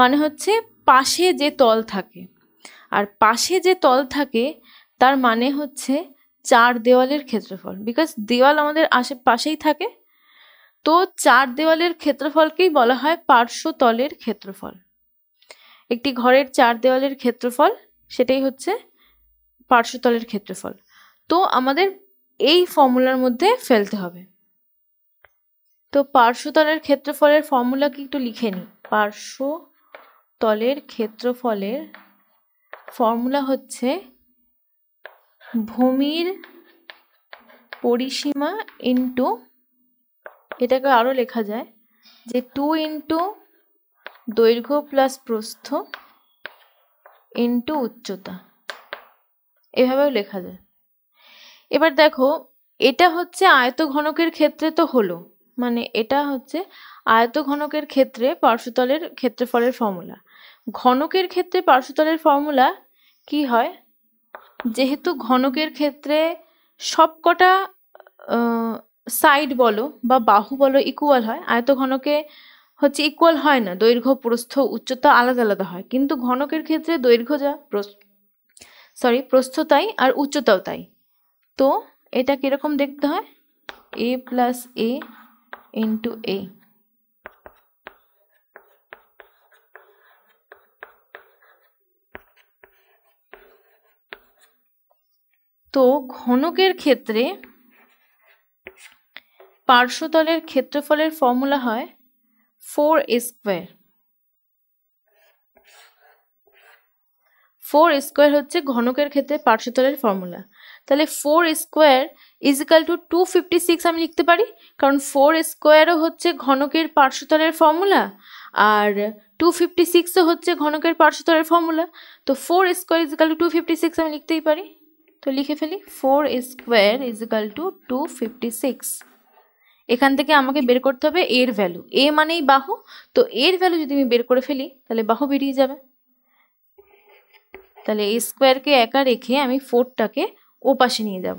মানে হচ্ছে পাশে যে তল থাকে আর পাশে যে তল থাকে তার মানে হচ্ছে চার দেওয়ালের ক্ষেত্রফল বিকজ দেওয়াল আমাদের আশেপাশেই থাকে তো চার দেওয়ালের ক্ষেত্রফলকেই বলা হয় পার্শ্ব তলের ক্ষেত্রফল একটি ঘরের চার দেওয়ালের ক্ষেত্রফল সেটাই হচ্ছে পার্শ্বতলের ক্ষেত্রফল তো আমাদের এই ফর্মুলার মধ্যে ফেলতে হবে তো পার্শ্বতলের ক্ষেত্রফলের ফর্মুলা কি একটু লিখে নিই পার্শ্বতলের ক্ষেত্রফলের ফর্মুলা হচ্ছে ভূমির পরিসীমা ইন্টু এটাকে আরও লেখা যায় যে টু ইন্টু দৈর্ঘ্য প্লাস প্রস্থ ইন্টু উচ্চতা এভাবেও লেখা যায় এবার দেখো এটা হচ্ছে আয়ত ঘনকের ক্ষেত্রে তো হলো মানে এটা হচ্ছে আয়ত ঘনকের ক্ষেত্রে পার্শ্বতলের ক্ষেত্রফলের ফর্মুলা ঘনকের ক্ষেত্রে পার্শ্বতলের ফর্মুলা কি হয় যেহেতু ঘনকের ক্ষেত্রে সবকটা সাইড বলো বা বাহু বলো ইকুয়াল হয় আয়ত ঘনকে হচ্ছে ইকুয়াল হয় না দৈর্ঘ্য প্রস্থ উচ্চতা আলাদা আলাদা হয় কিন্তু ঘনকের ক্ষেত্রে দৈর্ঘ্য যা সরি প্রস্থ তাই আর উচ্চতাও তাই তো এটা কীরকম দেখতে হয় এ প্লাস এ ইন্টু এ তো ঘনকের ক্ষেত্রে পার্শ্বতলের ক্ষেত্রফলের ফর্মুলা হয় ফোর স্কোয়ার ফোর স্কোয়ার হচ্ছে ঘনকের ক্ষেত্রে পার্শ্বতলের ফর্মুলা তাহলে four square is equal to two fifty six আমি লিখতে পারি কারণ ফোর স্কোয়ারও হচ্ছে ঘনকের পার্শ্বতলের ফর্মুলা আর টু ফিফটি সিক্সও হচ্ছে ঘনকের পার্শ্বতলের ফর্মুলা তো four square is equal to two fifty six আমি লিখতেই পারি তো লিখে ফেলি four square is equal to two fifty six এখান থেকে আমাকে বের করতে হবে এর ভ্যালু এ মানেই বাহু তো এর ভ্যালু যদি আমি বের করে ফেলি তাহলে বাহু বেরিয়ে যাবে তাহলে এ স্কোয়ারকে একা রেখে আমি ফোরটাকে ও পাশে নিয়ে যাব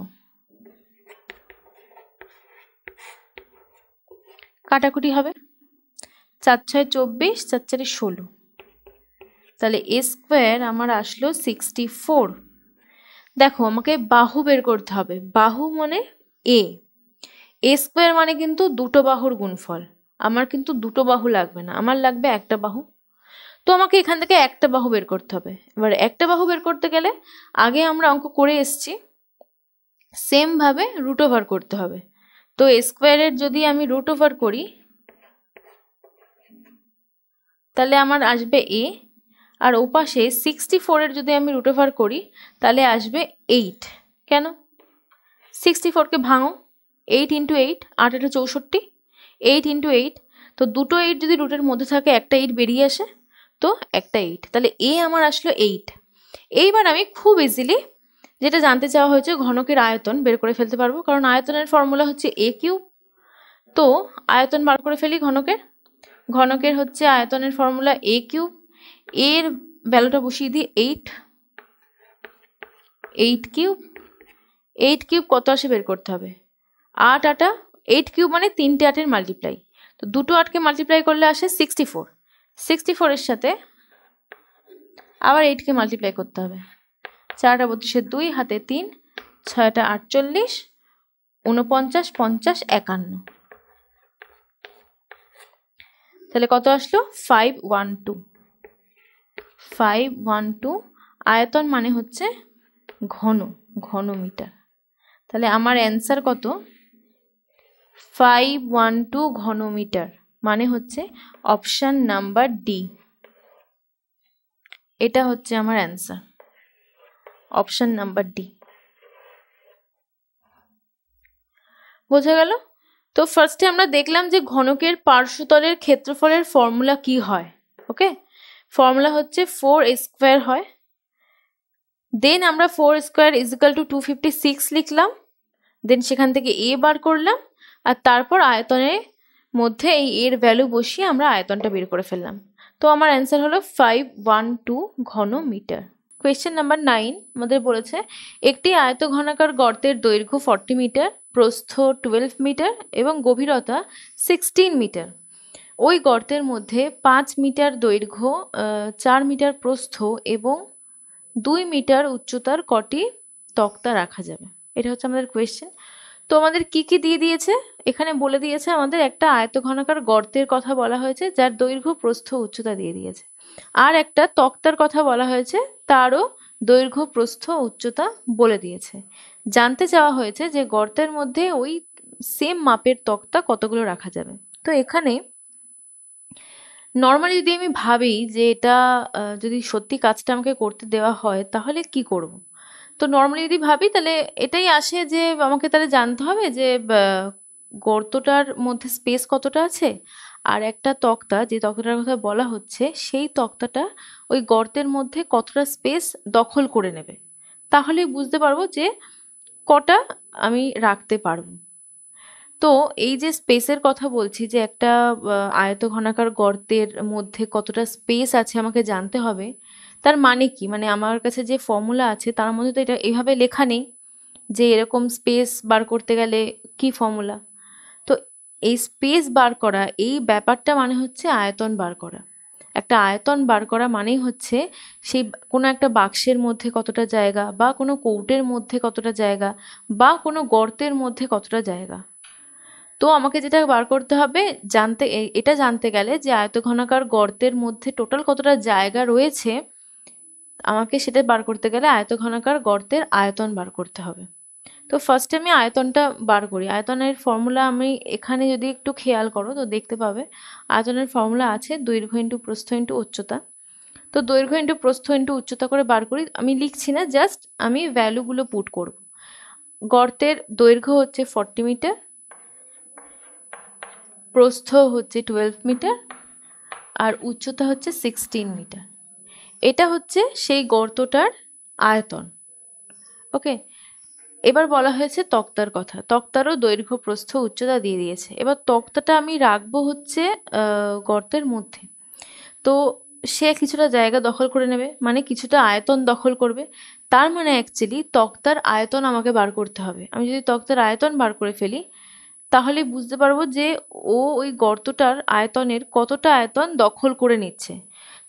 কাটাকুটি হবে চার ছয় চব্বিশ চার চারে ষোলো তাহলে এ স্কোয়ার আমার আসলো সিক্সটি ফোর দেখো আমাকে বাহু বের করতে হবে বাহু মানে এ এ স্কোয়ার মানে কিন্তু দুটো বাহুর গুণফল আমার কিন্তু দুটো বাহু লাগবে না আমার লাগবে একটা বাহু তো আমাকে এখান থেকে একটা বাহু বের করতে হবে এবার একটা বাহু বের করতে গেলে আগে আমরা অঙ্ক করে এসছি সেমভাবে রুট ওভার করতে হবে তো স্কোয়ারের যদি আমি রুট ওভার করি তাহলে আমার আসবে এ আর ওপাশে সিক্সটি ফোরের যদি আমি রুট ওভার করি তাহলে আসবে এইট কেন সিক্সটি ফোরকে ভাঙো এইট ইন্টু এইট আট এটা চৌষট্টি এইট ইন্টু এইট তো দুটো এইট যদি রুটের মধ্যে থাকে একটা এইট বেরিয়ে আসে তো একটা এইট তাহলে এ আমার আসলো এইট এইবার আমি খুব ইজিলি যেটা জানতে চাওয়া হয়েছে ঘনকের আয়তন বের করে ফেলতে পারবো কারণ আয়তনের ফর্মুলা হচ্ছে এ কিউব তো আয়তন বার করে ফেলি ঘনকের ঘনকের হচ্ছে আয়তনের ফর্মুলা এ কিউব এর ভ্যালুটা বসিয়ে দিই eight eight cube eight cube কত আসে বের করতে হবে আট আটা এইট কিউব মানে তিনটে আটের মাল্টিপ্লাই তো দুটো আটকে মাল্টিপ্লাই করলে আসে সিক্সটি ফোর সিক্সটি ফোরের সাথে আবার এইটকে মাল্টিপ্লাই করতে হবে চারটা বত্রিশে দুই হাতে তিন ছয়টা আটচল্লিশ উনপঞ্চাশ পঞ্চাশ একান্ন তাহলে কত আসলো five one two five one two আয়তন মানে হচ্ছে ঘন ঘন মিটার তাহলে আমার অ্যান্সার কত ফাইভ ওয়ান টু ঘনমিটার মানে হচ্ছে অপশান নাম্বার ডি এটা হচ্ছে আমার অ্যান্সার অপশান নাম্বার ডি বোঝা গেল তো ফার্স্টে আমরা দেখলাম যে ঘনকের পার্শ্বতলের ক্ষেত্রফলের ফর্মুলা কি হয় ওকে ফর্মুলা হচ্ছে ফোর স্কোয়ার হয় দেন আমরা four square is equal to two fifty six লিখলাম দেন সেখান থেকে এ বার করলাম আর তারপর আয়তনের মধ্যে এই এর ভ্যালু বসিয়ে আমরা আয়তনটা বের করে ফেললাম তো আমার অ্যান্সার হলো ফাইভ ওয়ান টু ঘন মিটার কোয়েশ্চেন নাম্বার নাইন আমাদের বলেছে একটি আয়ত ঘনাকার গর্তের দৈর্ঘ্য ফর্টি মিটার প্রস্থ টুয়েলভ মিটার এবং গভীরতা সিক্সটিন মিটার ওই গর্তের মধ্যে পাঁচ মিটার দৈর্ঘ্য চার মিটার প্রস্থ এবং দুই মিটার উচ্চতার কটি তক্তা রাখা যাবে এটা হচ্ছে আমাদের কোয়েশ্চেন তো আমাদের কী কী দিয়ে দিয়েছে এখানে বলে দিয়েছে আমাদের একটা আয়তঘনাকার গর্তের কথা বলা হয়েছে যার দৈর্ঘ্য প্রস্থ উচ্চতা দিয়ে দিয়েছে আর একটা তক্তার কথা বলা হয়েছে তারও দৈর্ঘ্য প্রস্থ উচ্চতা বলে দিয়েছে জানতে চাওয়া হয়েছে যে গর্তের মধ্যে ওই সেম মাপের তক্তা কতগুলো রাখা যাবে তো এখানে নর্মালি যদি আমি ভাবি যে এটা যদি সত্যি কাজটা আমাকে করতে দেওয়া হয় তাহলে কি করব। তো নর্মালি যদি ভাবি তাহলে এটাই আসে যে আমাকে তাহলে জানতে হবে যে গর্তটার মধ্যে স্পেস কতটা আছে আর একটা তক্তা যে তক্তাটার কথা বলা হচ্ছে সেই তক্তাটা ওই গর্তের মধ্যে কতটা স্পেস দখল করে নেবে তাহলে বুঝতে পারবো যে কটা আমি রাখতে পারবো তো এই যে স্পেসের কথা বলছি যে একটা আয়তঘনাকার গর্তের মধ্যে কতটা স্পেস আছে আমাকে জানতে হবে তার মানে কি মানে আমার কাছে যে ফর্মুলা আছে তার মধ্যে তো এটা এভাবে লেখা নেই যে এরকম স্পেস বার করতে গেলে কি ফর্মুলা তো এই স্পেস বার করা এই ব্যাপারটা মানে হচ্ছে আয়তন বার করা একটা আয়তন বার করা মানেই হচ্ছে সেই কোনো একটা বাক্সের মধ্যে কতটা জায়গা বা কোনো কোর্টের মধ্যে কতটা জায়গা বা কোনো গর্তের মধ্যে কতটা জায়গা তো আমাকে যেটা বার করতে হবে জানতে এটা জানতে গেলে যে আয়তঘনাকার গর্তের মধ্যে টোটাল কতটা জায়গা রয়েছে আমাকে সেটা বার করতে গেলে আয়তঘনাকার গর্তের আয়তন বার করতে হবে তো ফার্স্টে আমি আয়তনটা বার করি আয়তনের ফর্মুলা আমি এখানে যদি একটু খেয়াল করো তো দেখতে পাবে আয়তনের ফর্মুলা আছে দৈর্ঘ্য ইন্টু প্রস্থ ইন্টু উচ্চতা তো দৈর্ঘ্য ইন্টু প্রস্থ ইন্টু উচ্চতা করে বার করি আমি লিখছি না জাস্ট আমি ভ্যালুগুলো পুট করব গর্তের দৈর্ঘ্য হচ্ছে ফর্টি মিটার প্রস্থ হচ্ছে টুয়েলভ মিটার আর উচ্চতা হচ্ছে সিক্সটিন মিটার এটা হচ্ছে সেই গর্তটার আয়তন ওকে এবার বলা হয়েছে তক্তার কথা তক্তারও দৈর্ঘ্য প্রস্থ উচ্চতা দিয়ে দিয়েছে এবার তক্তাটা আমি রাখবো হচ্ছে গর্তের মধ্যে তো সে কিছুটা জায়গা দখল করে নেবে মানে কিছুটা আয়তন দখল করবে তার মানে অ্যাকচুয়ালি তক্তার আয়তন আমাকে বার করতে হবে আমি যদি তক্তার আয়তন বার করে ফেলি তাহলে বুঝতে পারবো যে ও ওই গর্তটার আয়তনের কতটা আয়তন দখল করে নিচ্ছে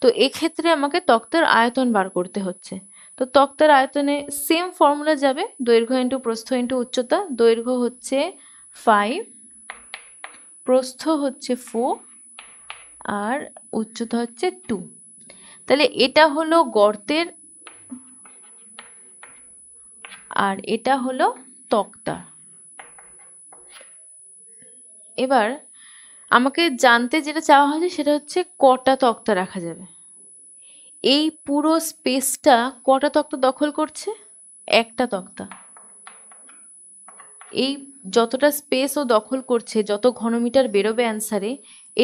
তো এক্ষেত্রে আমাকে তক্তার আয়তন বার করতে হচ্ছে তো তক্তার আয়তনে সেম ফর্মুলা যাবে দৈর্ঘ্য ইন্টু প্রস্থ ইন্টু উচ্চতা দৈর্ঘ্য হচ্ছে ফাইভ প্রস্থ হচ্ছে ফোর আর উচ্চতা হচ্ছে টু তাহলে এটা হলো গর্তের আর এটা হলো তক্তা এবার আমাকে জানতে যেটা চাওয়া হয়েছে সেটা হচ্ছে কটা তক্তা রাখা যাবে এই পুরো স্পেসটা কটা তক্তা দখল করছে একটা তক্তা এই যতটা স্পেস ও দখল করছে যত ঘনমিটার বেরোবে অ্যান্সারে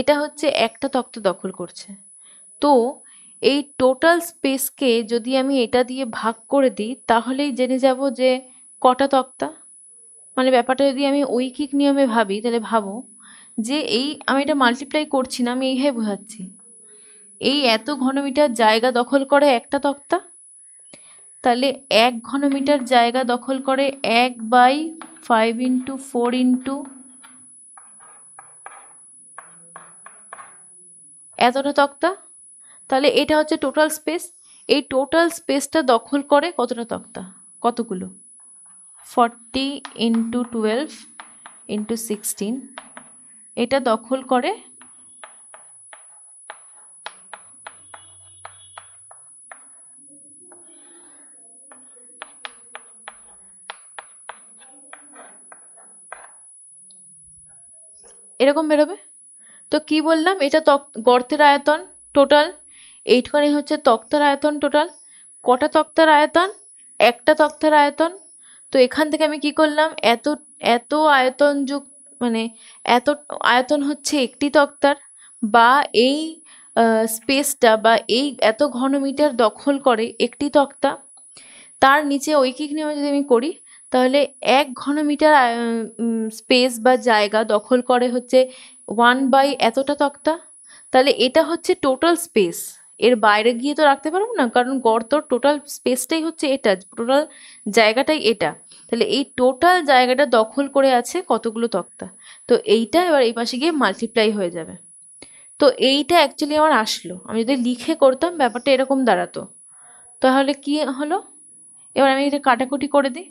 এটা হচ্ছে একটা তক্তা দখল করছে তো এই টোটাল স্পেসকে যদি আমি এটা দিয়ে ভাগ করে দিই তাহলেই জেনে যাব যে কটা তক্তা মানে ব্যাপারটা যদি আমি ঐকিক নিয়মে ভাবি তাহলে ভাবো যে এই আমি এটা মাল্টিপ্লাই করছি না আমি এইভাবে বোঝাচ্ছি এই এত ঘনমিটার জায়গা দখল করে একটা তক্তা তাহলে এক ঘনমিটার জায়গা দখল করে এক by five into four into এতটা তক্তা তাহলে এটা হচ্ছে টোটাল স্পেস এই টোটাল স্পেসটা দখল করে কতটা তক্তা কতগুলো forty into twelve into sixteen এটা দখল করে এরকম বেরোবে তো কি বললাম এটা গর্তের আয়তন টোটাল এইটখানি হচ্ছে তক্তার আয়তন টোটাল কটা তক্তার আয়তন একটা তক্তার আয়তন তো এখান থেকে আমি কি করলাম এত এত আয়তন যুক্ত মানে এত আয়তন হচ্ছে একটি তক্তার বা এই স্পেসটা বা এই এত ঘন মিটার দখল করে একটি তক্তা তার নিচে ঐকিক নিয়ম যদি আমি করি তাহলে এক ঘন মিটার স্পেস বা জায়গা দখল করে হচ্ছে ওয়ান বাই এতটা তক্তা তাহলে এটা হচ্ছে টোটাল স্পেস এর বাইরে গিয়ে তো রাখতে পারবো না কারণ গর্তর টোটাল স্পেসটাই হচ্ছে এটা টোটাল জায়গাটাই এটা তাহলে এই টোটাল জায়গাটা দখল করে আছে কতগুলো তক্তা তো এইটা এবার এই পাশে গিয়ে মাল্টিপ্লাই হয়ে যাবে তো এইটা অ্যাকচুয়ালি আমার আসলো আমি যদি লিখে করতাম ব্যাপারটা এরকম দাঁড়াতো তাহলে কি হলো এবার আমি এটা কাটাকুটি করে দিই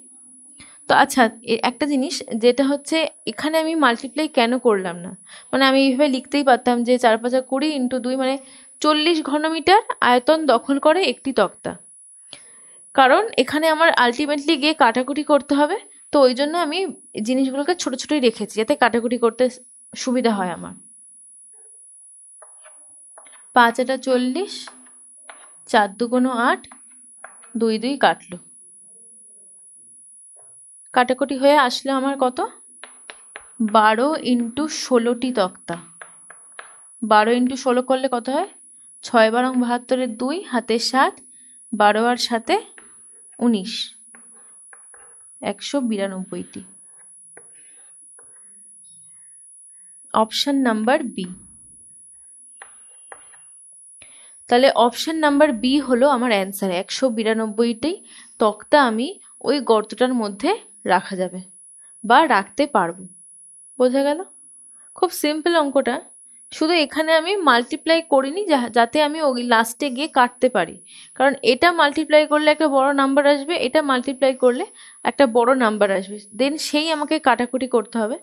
তো আচ্ছা একটা জিনিস যেটা হচ্ছে এখানে আমি মাল্টিপ্লাই কেন করলাম না মানে আমি এইভাবে লিখতেই পারতাম যে চার পাঁচা কুড়ি ইন্টু দুই মানে চল্লিশ ঘনমিটার আয়তন দখল করে একটি তক্তা কারণ এখানে আমার আলটিমেটলি গিয়ে কাটাকুটি করতে হবে তো ওই জন্য আমি জিনিসগুলোকে ছোট ছোটই রেখেছি যাতে কাটাকুটি করতে সুবিধা হয় আমার পাঁচ এটা চল্লিশ চার দুগুণো আট দুই দুই কাটলো কাটাকুটি হয়ে আসলো আমার কত বারো ইন্টু ষোলোটি তক্তা বারো ইন্টু ষোলো করলে কত হয় ছয় বারং বাহাত্তরের দুই হাতে সাত বারো আর সাথে উনিশ একশো বিরানব্বইটি অপশান নাম্বার বি তাহলে অপশান নাম্বার বি হলো আমার অ্যান্সার একশো বিরানব্বইটি তক্তা আমি ওই গর্তটার মধ্যে রাখা যাবে বা রাখতে পারবো বোঝা গেল খুব সিম্পল অঙ্কটা শুধু এখানে আমি মাল্টিপ্লাই করিনি যাতে আমি ওই লাস্টে গিয়ে কাটতে পারি কারণ এটা মাল্টিপ্লাই করলে একটা বড় নাম্বার আসবে এটা মাল্টিপ্লাই করলে একটা বড় নাম্বার আসবে দেন সেই আমাকে কাটাকুটি করতে হবে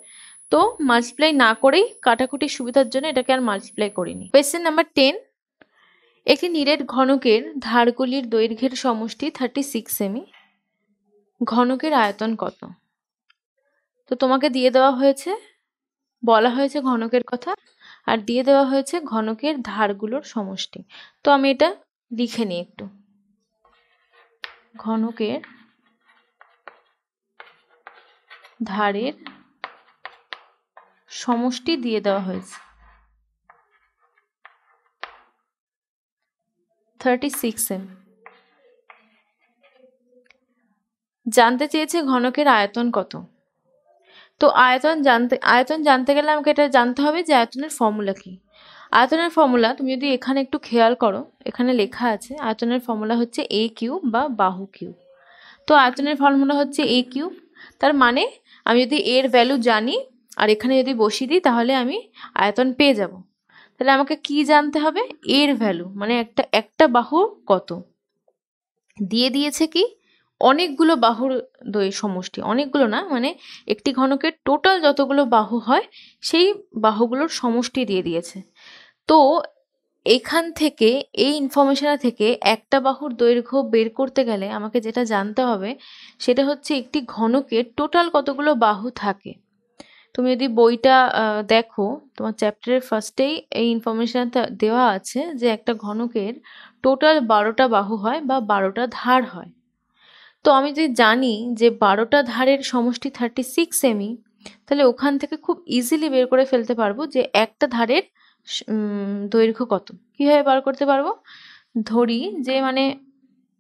তো মাল্টিপ্লাই না করেই কাটাকুটির সুবিধার জন্য এটাকে আর মাল্টিপ্লাই করিনি কোয়েশ্চেন নাম্বার টেন একটি নিরেট ঘনকের ধারগুলির দৈর্ঘ্যের সমষ্টি থার্টি সিক্স সেমি ঘনকের আয়তন কত তো তোমাকে দিয়ে দেওয়া হয়েছে বলা হয়েছে ঘনকের কথা আর দিয়ে দেওয়া হয়েছে ঘনকের ধারগুলোর সমষ্টি তো আমি এটা লিখে নিই একটু ঘনকের ধারের সমষ্টি দিয়ে দেওয়া হয়েছে থার্টি সিক্স এম জানতে চেয়েছে ঘনকের আয়তন কত তো আয়তন জানতে আয়তন জানতে গেলে আমাকে এটা জানতে হবে যে আয়তনের ফর্মুলা কী আয়তনের ফর্মুলা তুমি যদি এখানে একটু খেয়াল করো এখানে লেখা আছে আয়তনের ফর্মুলা হচ্ছে এ কিউব বা বাহু কিউ তো আয়তনের ফর্মুলা হচ্ছে এ কিউব তার মানে আমি যদি এর ভ্যালু জানি আর এখানে যদি বসিয়ে দিই তাহলে আমি আয়তন পেয়ে যাব তাহলে আমাকে কি জানতে হবে এর ভ্যালু মানে একটা একটা বাহু কত দিয়ে দিয়েছে কি অনেকগুলো বাহুর দই সমষ্টি অনেকগুলো না মানে একটি ঘনকের টোটাল যতগুলো বাহু হয় সেই বাহুগুলোর সমষ্টি দিয়ে দিয়েছে তো এখান থেকে এই ইনফরমেশান থেকে একটা বাহুর দৈর্ঘ্য বের করতে গেলে আমাকে যেটা জানতে হবে সেটা হচ্ছে একটি ঘনকের টোটাল কতগুলো বাহু থাকে তুমি যদি বইটা দেখো তোমার চ্যাপ্টারের ফার্স্টেই এই ইনফরমেশনটা দেওয়া আছে যে একটা ঘনকের টোটাল বারোটা বাহু হয় বা বারোটা ধার হয় তো আমি যদি জানি যে বারোটা ধারের সমষ্টি থার্টি সিক্স সেমি তাহলে ওখান থেকে খুব ইজিলি বের করে ফেলতে পারবো যে একটা ধারের দৈর্ঘ্য কত কীভাবে বার করতে পারবো ধরি যে মানে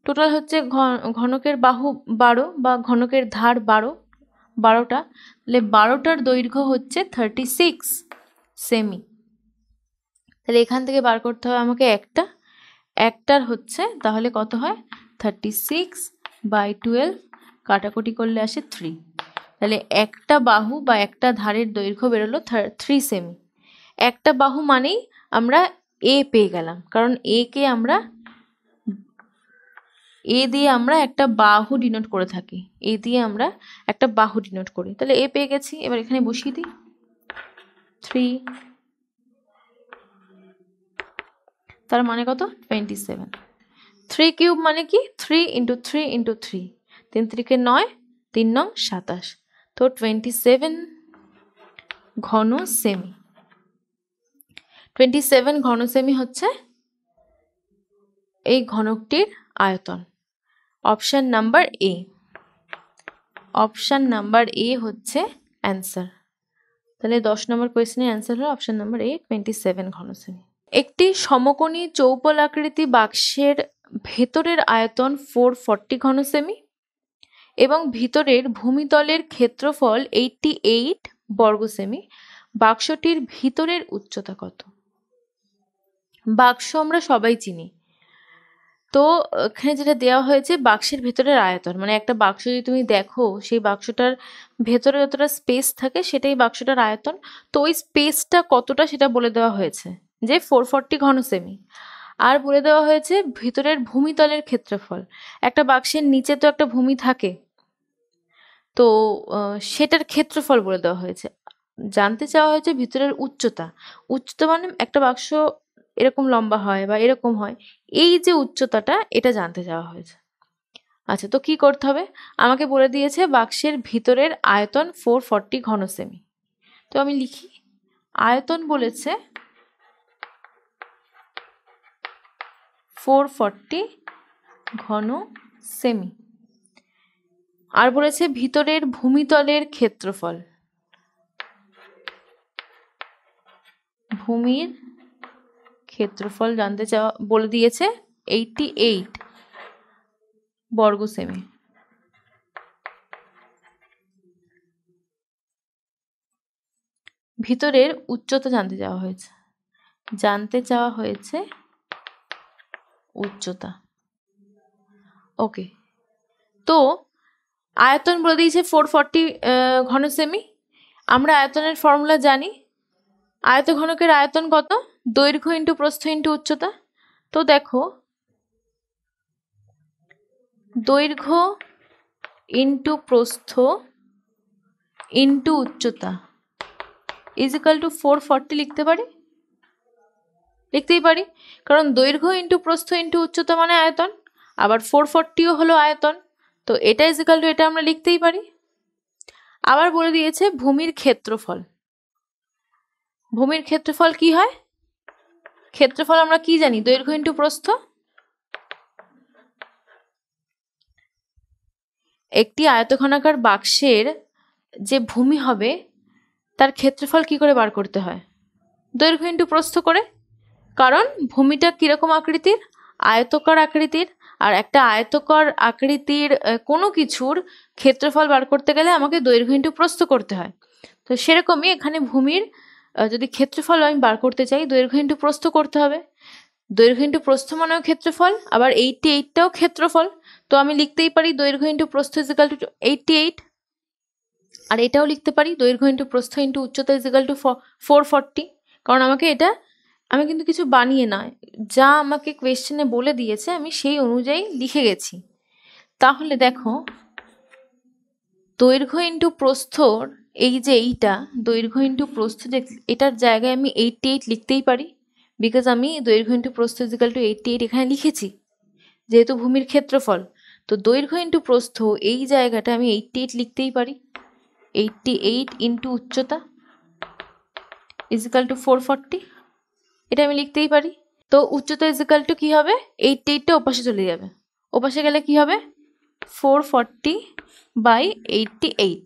টোটাল হচ্ছে ঘনকের বাহু বারো বা ঘনকের ধার বারো বারোটা তাহলে বারোটার দৈর্ঘ্য হচ্ছে থার্টি সিক্স সেমি তাহলে এখান থেকে বার করতে হবে আমাকে একটা একটার হচ্ছে তাহলে কত হয় থার্টি সিক্স বাই টুয়েলভ কাটাকুটি করলে আসে থ্রি তাহলে একটা বাহু বা একটা ধারের দৈর্ঘ্য বেরোলো থ্রি সেমি একটা বাহু মানেই আমরা এ পেয়ে গেলাম কারণ এ কে আমরা এ দিয়ে আমরা একটা বাহু ডিনোট করে থাকি এ দিয়ে আমরা একটা বাহু ডিনোট করি তাহলে এ পেয়ে গেছি এবার এখানে বসিয়ে দিই থ্রি তার মানে কত টোয়েন্টি সেভেন থ্রি কিউব মানে কি three into three into three তিন ত্রিকে নয় তিন নং সাতাশ তো টোয়েন্টি সেভেন ঘন সেমি টোয়েন্টি সেভেন ঘন সেমি হচ্ছে এই ঘনকটির আয়তন option number A option number A হচ্ছে অ্যান্সার তাহলে দশ নম্বর কোয়েশ্চেনের অ্যান্সার হলো option number A twenty seven সেমি একটি সমকোণী চৌপল আকৃতি বাক্সের ভেতরের আয়তন ফোর ফর্টি ঘন সেমি এবং ভিতরের ভূমিতলের ক্ষেত্রফল এইটটি এইট বর্গ সেমি বাক্সটির ভিতরের উচ্চতা কত বাক্স আমরা সবাই চিনি তো এখানে যেটা দেওয়া হয়েছে বাক্সের ভেতরের আয়তন মানে একটা বাক্স যদি তুমি দেখো সেই বাক্সটার ভেতরে যতটা স্পেস থাকে সেটাই বাক্সটার আয়তন তো ওই স্পেসটা কতটা সেটা বলে দেওয়া হয়েছে যে ফোর ফর্টি ঘন সেমি আর বলে দেওয়া হয়েছে ভিতরের ভূমিতলের ক্ষেত্রফল একটা বাক্সের নিচে তো একটা ভূমি থাকে তো সেটার ক্ষেত্রফল বলে দেওয়া হয়েছে জানতে চাওয়া হয়েছে ভিতরের উচ্চতা উচ্চতা মানে একটা বাক্স এরকম লম্বা হয় বা এরকম হয় এই যে উচ্চতাটা এটা জানতে চাওয়া হয়েছে আচ্ছা তো কি করতে হবে আমাকে বলে দিয়েছে বাক্সের ভিতরের আয়তন ফোর ফর্টি ঘন সেমি তো আমি লিখি আয়তন বলেছে ফোর ফর্টি ঘন সেমি আর বলেছে ভিতরের ভূমিতলের ক্ষেত্রফল ভূমির ক্ষেত্রফল জানতে চাওয়া বলে দিয়েছে এইটটি এইট বর্গ সেমি ভিতরের উচ্চতা জানতে চাওয়া হয়েছে জানতে চাওয়া হয়েছে উচ্চতা ওকে তো আয়তন বলে দিয়েছে ফোর ফর্টি ঘন সেমি আমরা আয়তনের ফর্মুলা জানি আয়ত ঘনকের আয়তন কত দৈর্ঘ্য ইন্টু প্রস্থ ইন্টু উচ্চতা তো দেখো দৈর্ঘ্য ইন্টু প্রস্থ ইন্টু উচ্চতা ইজ টু ফোর ফর্টি লিখতে পারি লিখতেই পারি কারণ দৈর্ঘ্য ইন্টু প্রস্থ ইন্টু উচ্চতা মানে আয়তন আবার ফোর ফর্টিও হলো আয়তন তো এটা ইজিক্যাল টু এটা আমরা লিখতেই পারি আবার বলে দিয়েছে ভূমির ক্ষেত্রফল ভূমির ক্ষেত্রফল কি হয় ক্ষেত্রফল আমরা কি জানি দৈর্ঘ্য ইন্টু প্রস্থ একটি আয়তক্ষণাকার বাক্সের যে ভূমি হবে তার ক্ষেত্রফল কি করে বার করতে হয় দৈর্ঘ্য ইন্টু প্রস্থ করে কারণ ভূমিটা কীরকম আকৃতির আয়তকার আকৃতির আর একটা আয়তকার আকৃতির কোনো কিছুর ক্ষেত্রফল বার করতে গেলে আমাকে দৈর্ঘ্য ইন্টু প্রস্ত করতে হয় তো সেরকমই এখানে ভূমির যদি ক্ষেত্রফল আমি বার করতে চাই দৈর্ঘ্য ইন্টু প্রস্ত করতে হবে দৈর্ঘ্য ইন্টু প্রস্থ মানেও ক্ষেত্রফল আবার এইটটি এইটটাও ক্ষেত্রফল তো আমি লিখতেই পারি দৈর্ঘ্য ইন্টু প্রস্থ ইজিক্যাল টু এইটটি এইট আর এটাও লিখতে পারি দৈর্ঘ্য ইন্টু প্রস্থ ইন্টু উচ্চতা ইজিক্যাল টু ফোর ফর্টি কারণ আমাকে এটা আমি কিন্তু কিছু বানিয়ে নয় যা আমাকে কোয়েশ্চেনে বলে দিয়েছে আমি সেই অনুযায়ী লিখে গেছি তাহলে দেখো দৈর্ঘ্য ইন্টু প্রস্থর এই যে এইটা দৈর্ঘ্য ইন্টু প্রস্থ এটার জায়গায় আমি এইটটি এইট লিখতেই পারি বিকজ আমি দৈর্ঘ্য ইন্টু প্রস্থ ইজিক্যাল টু এইটটি এইট এখানে লিখেছি যেহেতু ভূমির ক্ষেত্রফল তো দৈর্ঘ্য ইন্টু প্রস্থ এই জায়গাটা আমি এইটটি এইট লিখতেই পারি এইটটি এইট ইন্টু উচ্চতা ইজিক্যাল টু ফোর ফর্টি এটা আমি লিখতেই পারি তো উচ্চতা ইজিক্যাল টু কী হবে এইট এইটটা ওপাশে চলে যাবে ওপাশে গেলে কি হবে four forty by eighty eight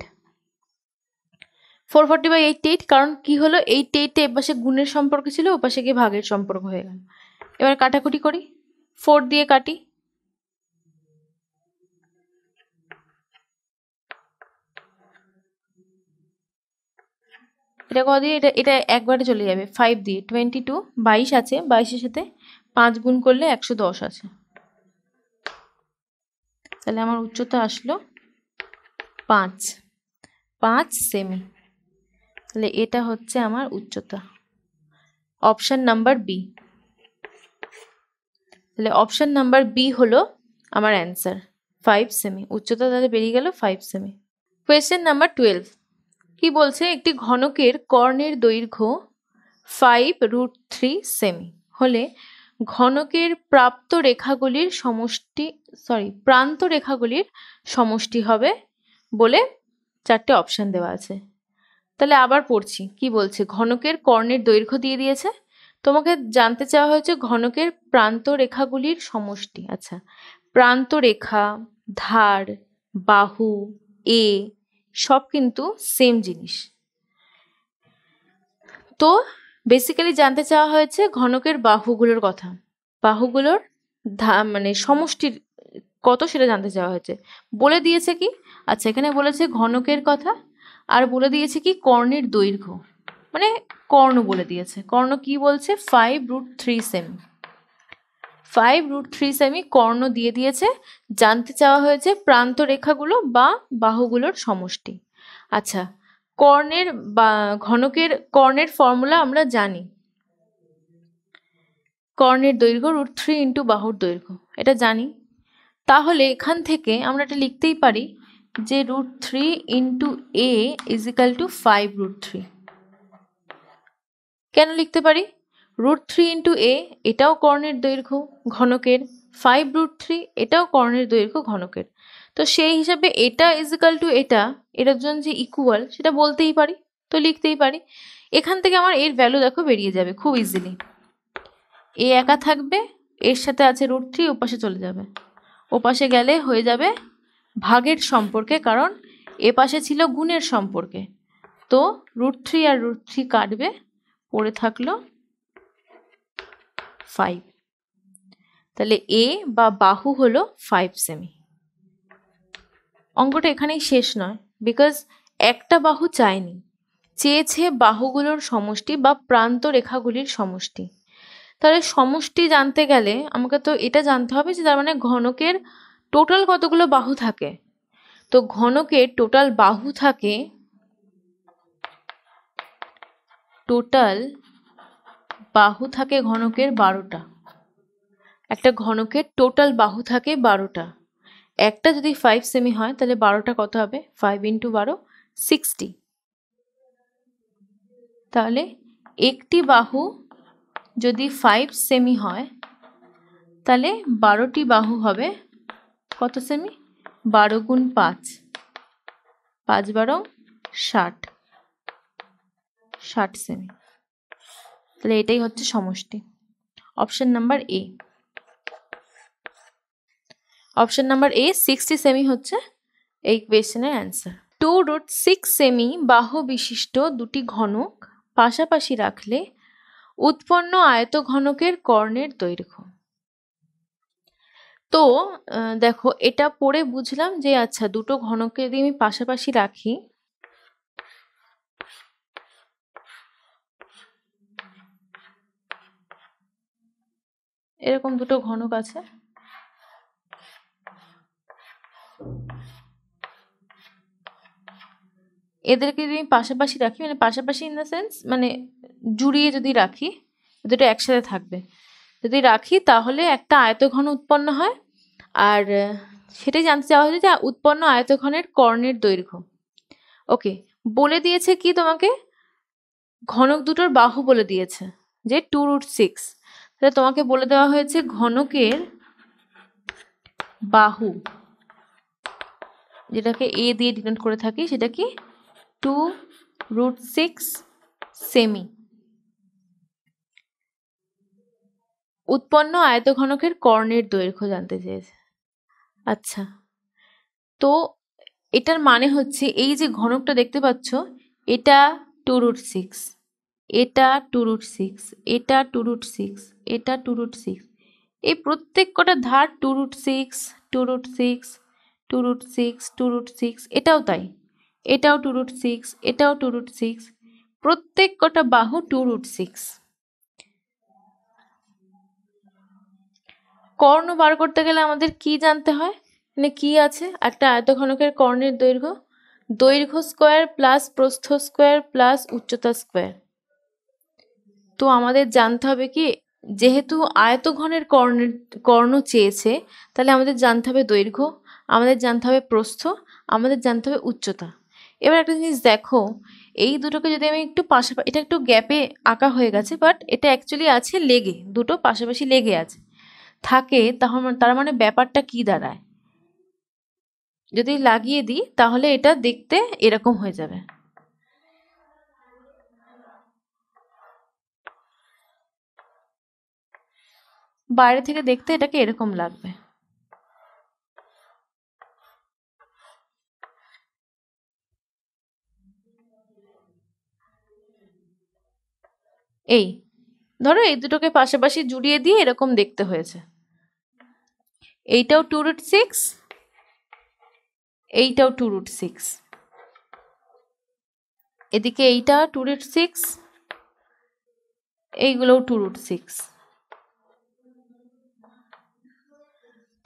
four forty by eighty eight কারণ কী হলো এইটটি এইটটা এপাশে গুণের সম্পর্ক ছিল ওপাশে গিয়ে ভাগের সম্পর্ক হয়ে গেল এবার কাটাকুটি করি ফোর দিয়ে কাটি এটা কত দিয়ে এটা এটা একবারে চলে যাবে ফাইভ দিয়ে টোয়েন্টি টু বাইশ আছে বাইশের সাথে পাঁচ গুণ করলে একশো দশ আছে তাহলে আমার উচ্চতা আসলো পাঁচ পাঁচ সেমি তাহলে এটা হচ্ছে আমার উচ্চতা অপশান নাম্বার বি তাহলে অপশান নাম্বার বি হলো আমার অ্যান্সার ফাইভ সেমি উচ্চতা তাহলে বেরিয়ে গেল ফাইভ সেমি কোয়েশ্চেন নাম্বার টুয়েলভ কি বলছে একটি ঘনকের কর্ণের দৈর্ঘ্য ফাইভ রুট থ্রি সেমি হলে ঘনকের প্রাপ্ত রেখাগুলির সমষ্টি সরি প্রান্ত রেখাগুলির সমষ্টি হবে বলে চারটে অপশান দেওয়া আছে তাহলে আবার পড়ছি কি বলছে ঘনকের কর্ণের দৈর্ঘ্য দিয়ে দিয়েছে তোমাকে জানতে চাওয়া হয়েছে ঘনকের প্রান্ত রেখাগুলির সমষ্টি আচ্ছা প্রান্ত রেখা ধার বাহু এ সব কিন্তু সেম জিনিস তো বেসিক্যালি জানতে চাওয়া হয়েছে ঘনকের বাহুগুলোর কথা বাহুগুলোর মানে সমষ্টির কত সেটা জানতে চাওয়া হয়েছে বলে দিয়েছে কি আচ্ছা এখানে বলেছে ঘনকের কথা আর বলে দিয়েছে কি কর্ণের দৈর্ঘ্য মানে কর্ণ বলে দিয়েছে কর্ণ কি বলছে ফাইভ রুট থ্রি সেমি ফাইভ রুট থ্রি সেমি কর্ণ দিয়ে দিয়েছে জানতে চাওয়া হয়েছে প্রান্ত রেখাগুলো বা বাহুগুলোর সমষ্টি আচ্ছা কর্ণের বা ঘনকের কর্ণের ফর্মুলা আমরা জানি কর্ণের দৈর্ঘ্য রুট থ্রি ইন্টু বাহুর দৈর্ঘ্য এটা জানি তাহলে এখান থেকে আমরা এটা লিখতেই পারি যে root three into A is equal to five root three কেন লিখতে পারি রুট থ্রি ইন্টু এ এটাও কর্ণের দৈর্ঘ্য ঘনকের ফাইভ রুট থ্রি এটাও কর্ণের দৈর্ঘ্য ঘনকের তো সেই হিসাবে এটা ইজিক্যাল টু এটা এর জন্য যে ইকুয়াল সেটা বলতেই পারি তো লিখতেই পারি এখান থেকে আমার এর ভ্যালু দেখো বেরিয়ে যাবে খুব ইজিলি এ একা থাকবে এর সাথে আছে রুট থ্রি ওপাশে চলে যাবে ওপাশে গেলে হয়ে যাবে ভাগের সম্পর্কে কারণ এ পাশে ছিল গুণের সম্পর্কে তো রুট থ্রি আর রুট থ্রি কাটবে পড়ে থাকলো ফাইভ তাহলে এ বা বাহু হলো ফাইভ সেমি অঙ্কটা এখানেই শেষ নয় বিকজ একটা বাহু চায়নি চেয়েছে বাহুগুলোর সমষ্টি বা প্রান্ত রেখাগুলির সমষ্টি তাহলে সমষ্টি জানতে গেলে আমাকে তো এটা জানতে হবে যে তার মানে ঘনকের টোটাল কতগুলো বাহু থাকে তো ঘনকের টোটাল বাহু থাকে টোটাল বাহু থাকে ঘনকের বারোটা একটা ঘনকের টোটাল বাহু থাকে বারোটা একটা যদি ফাইভ সেমি হয় তাহলে বারোটা কত হবে ফাইভ ইন্টু বারো সিক্সটি তাহলে একটি বাহু যদি ফাইভ সেমি হয় তাহলে বারোটি বাহু হবে কত সেমি বারো গুণ পাঁচ পাঁচ বারো ষাট ষাট সেমি তাহলে এটাই হচ্ছে সমষ্টি option number A option number A sixty সেমি হচ্ছে এই কোয়েশনের অ্যান্সার টু রুট সিক্স সেমি বাহু বিশিষ্ট দুটি ঘনক পাশাপাশি রাখলে উৎপন্ন আয়ত ঘনকের কর্ণের দৈর্ঘ্য তো দেখো এটা পড়ে বুঝলাম যে আচ্ছা দুটো ঘনক যদি আমি পাশাপাশি রাখি এরকম দুটো ঘনক আছে এদেরকে যদি আমি পাশাপাশি রাখি মানে পাশাপাশি ইন দ্য সেন্স মানে জুড়িয়ে যদি রাখি দুটো একসাথে থাকবে যদি রাখি তাহলে একটা আয়তঘন উৎপন্ন হয় আর সেটাই জানতে চাওয়া হয়েছে যে উৎপন্ন আয়তঘনের কর্ণের দৈর্ঘ্য ওকে বলে দিয়েছে কি তোমাকে ঘনক দুটোর বাহু বলে দিয়েছে যে টু রুট সিক্স তাহলে তোমাকে বলে দেওয়া হয়েছে ঘনকের বাহু যেটাকে এ দিয়ে ডিনোট করে থাকি সেটা কি টু রুট সিক্স সেমি উৎপন্ন আয়ত ঘনকের কর্ণের দৈর্ঘ্য জানতে চেয়েছে আচ্ছা তো এটার মানে হচ্ছে এই যে ঘনকটা দেখতে পাচ্ছ এটা টু রুট সিক্স এটা টু রুট সিক্স এটা টু রুট সিক্স এটা টু রুট সিক্স এই প্রত্যেক কটা ধার two root six two root six two root six two root six এটাও তাই এটাও টু রুট সিক্স এটাও টু রুট সিক্স প্রত্যেক কটা বাহু টু রুট সিক্স কর্ণ বার করতে গেলে আমাদের কি জানতে হয় মানে কি আছে একটা আয়তঘনকের কর্ণের দৈর্ঘ্য দৈর্ঘ্য স্কোয়ার প্লাস প্রস্থ স্কোয়ার প্লাস উচ্চতা স্কোয়ার তো আমাদের জানতে হবে কি যেহেতু আয়তঘনের কর্ণের কর্ণ চেয়েছে তাহলে আমাদের জানতে হবে দৈর্ঘ্য আমাদের জানতে হবে প্রস্থ আমাদের জানতে হবে উচ্চতা এবার একটা জিনিস দেখো এই দুটোকে যদি আমি একটু পাশাপাশি এটা একটু গ্যাপে আঁকা হয়ে গেছে বাট এটা অ্যাকচুয়ালি আছে লেগে দুটো পাশাপাশি লেগে আছে থাকে তাহলে তার মানে ব্যাপারটা কি দাঁড়ায় যদি লাগিয়ে দিই তাহলে এটা দেখতে এরকম হয়ে যাবে বাইরে থেকে দেখতে এটাকে এরকম লাগবে এই ধরো এই দুটোকে পাশাপাশি জুড়িয়ে দিয়ে এরকম দেখতে হয়েছে এইটাও টু রুট সিক্স এইটাও টু রুট সিক্স এদিকে এইটা টু রুট সিক্স এইগুলোও টু রুট সিক্স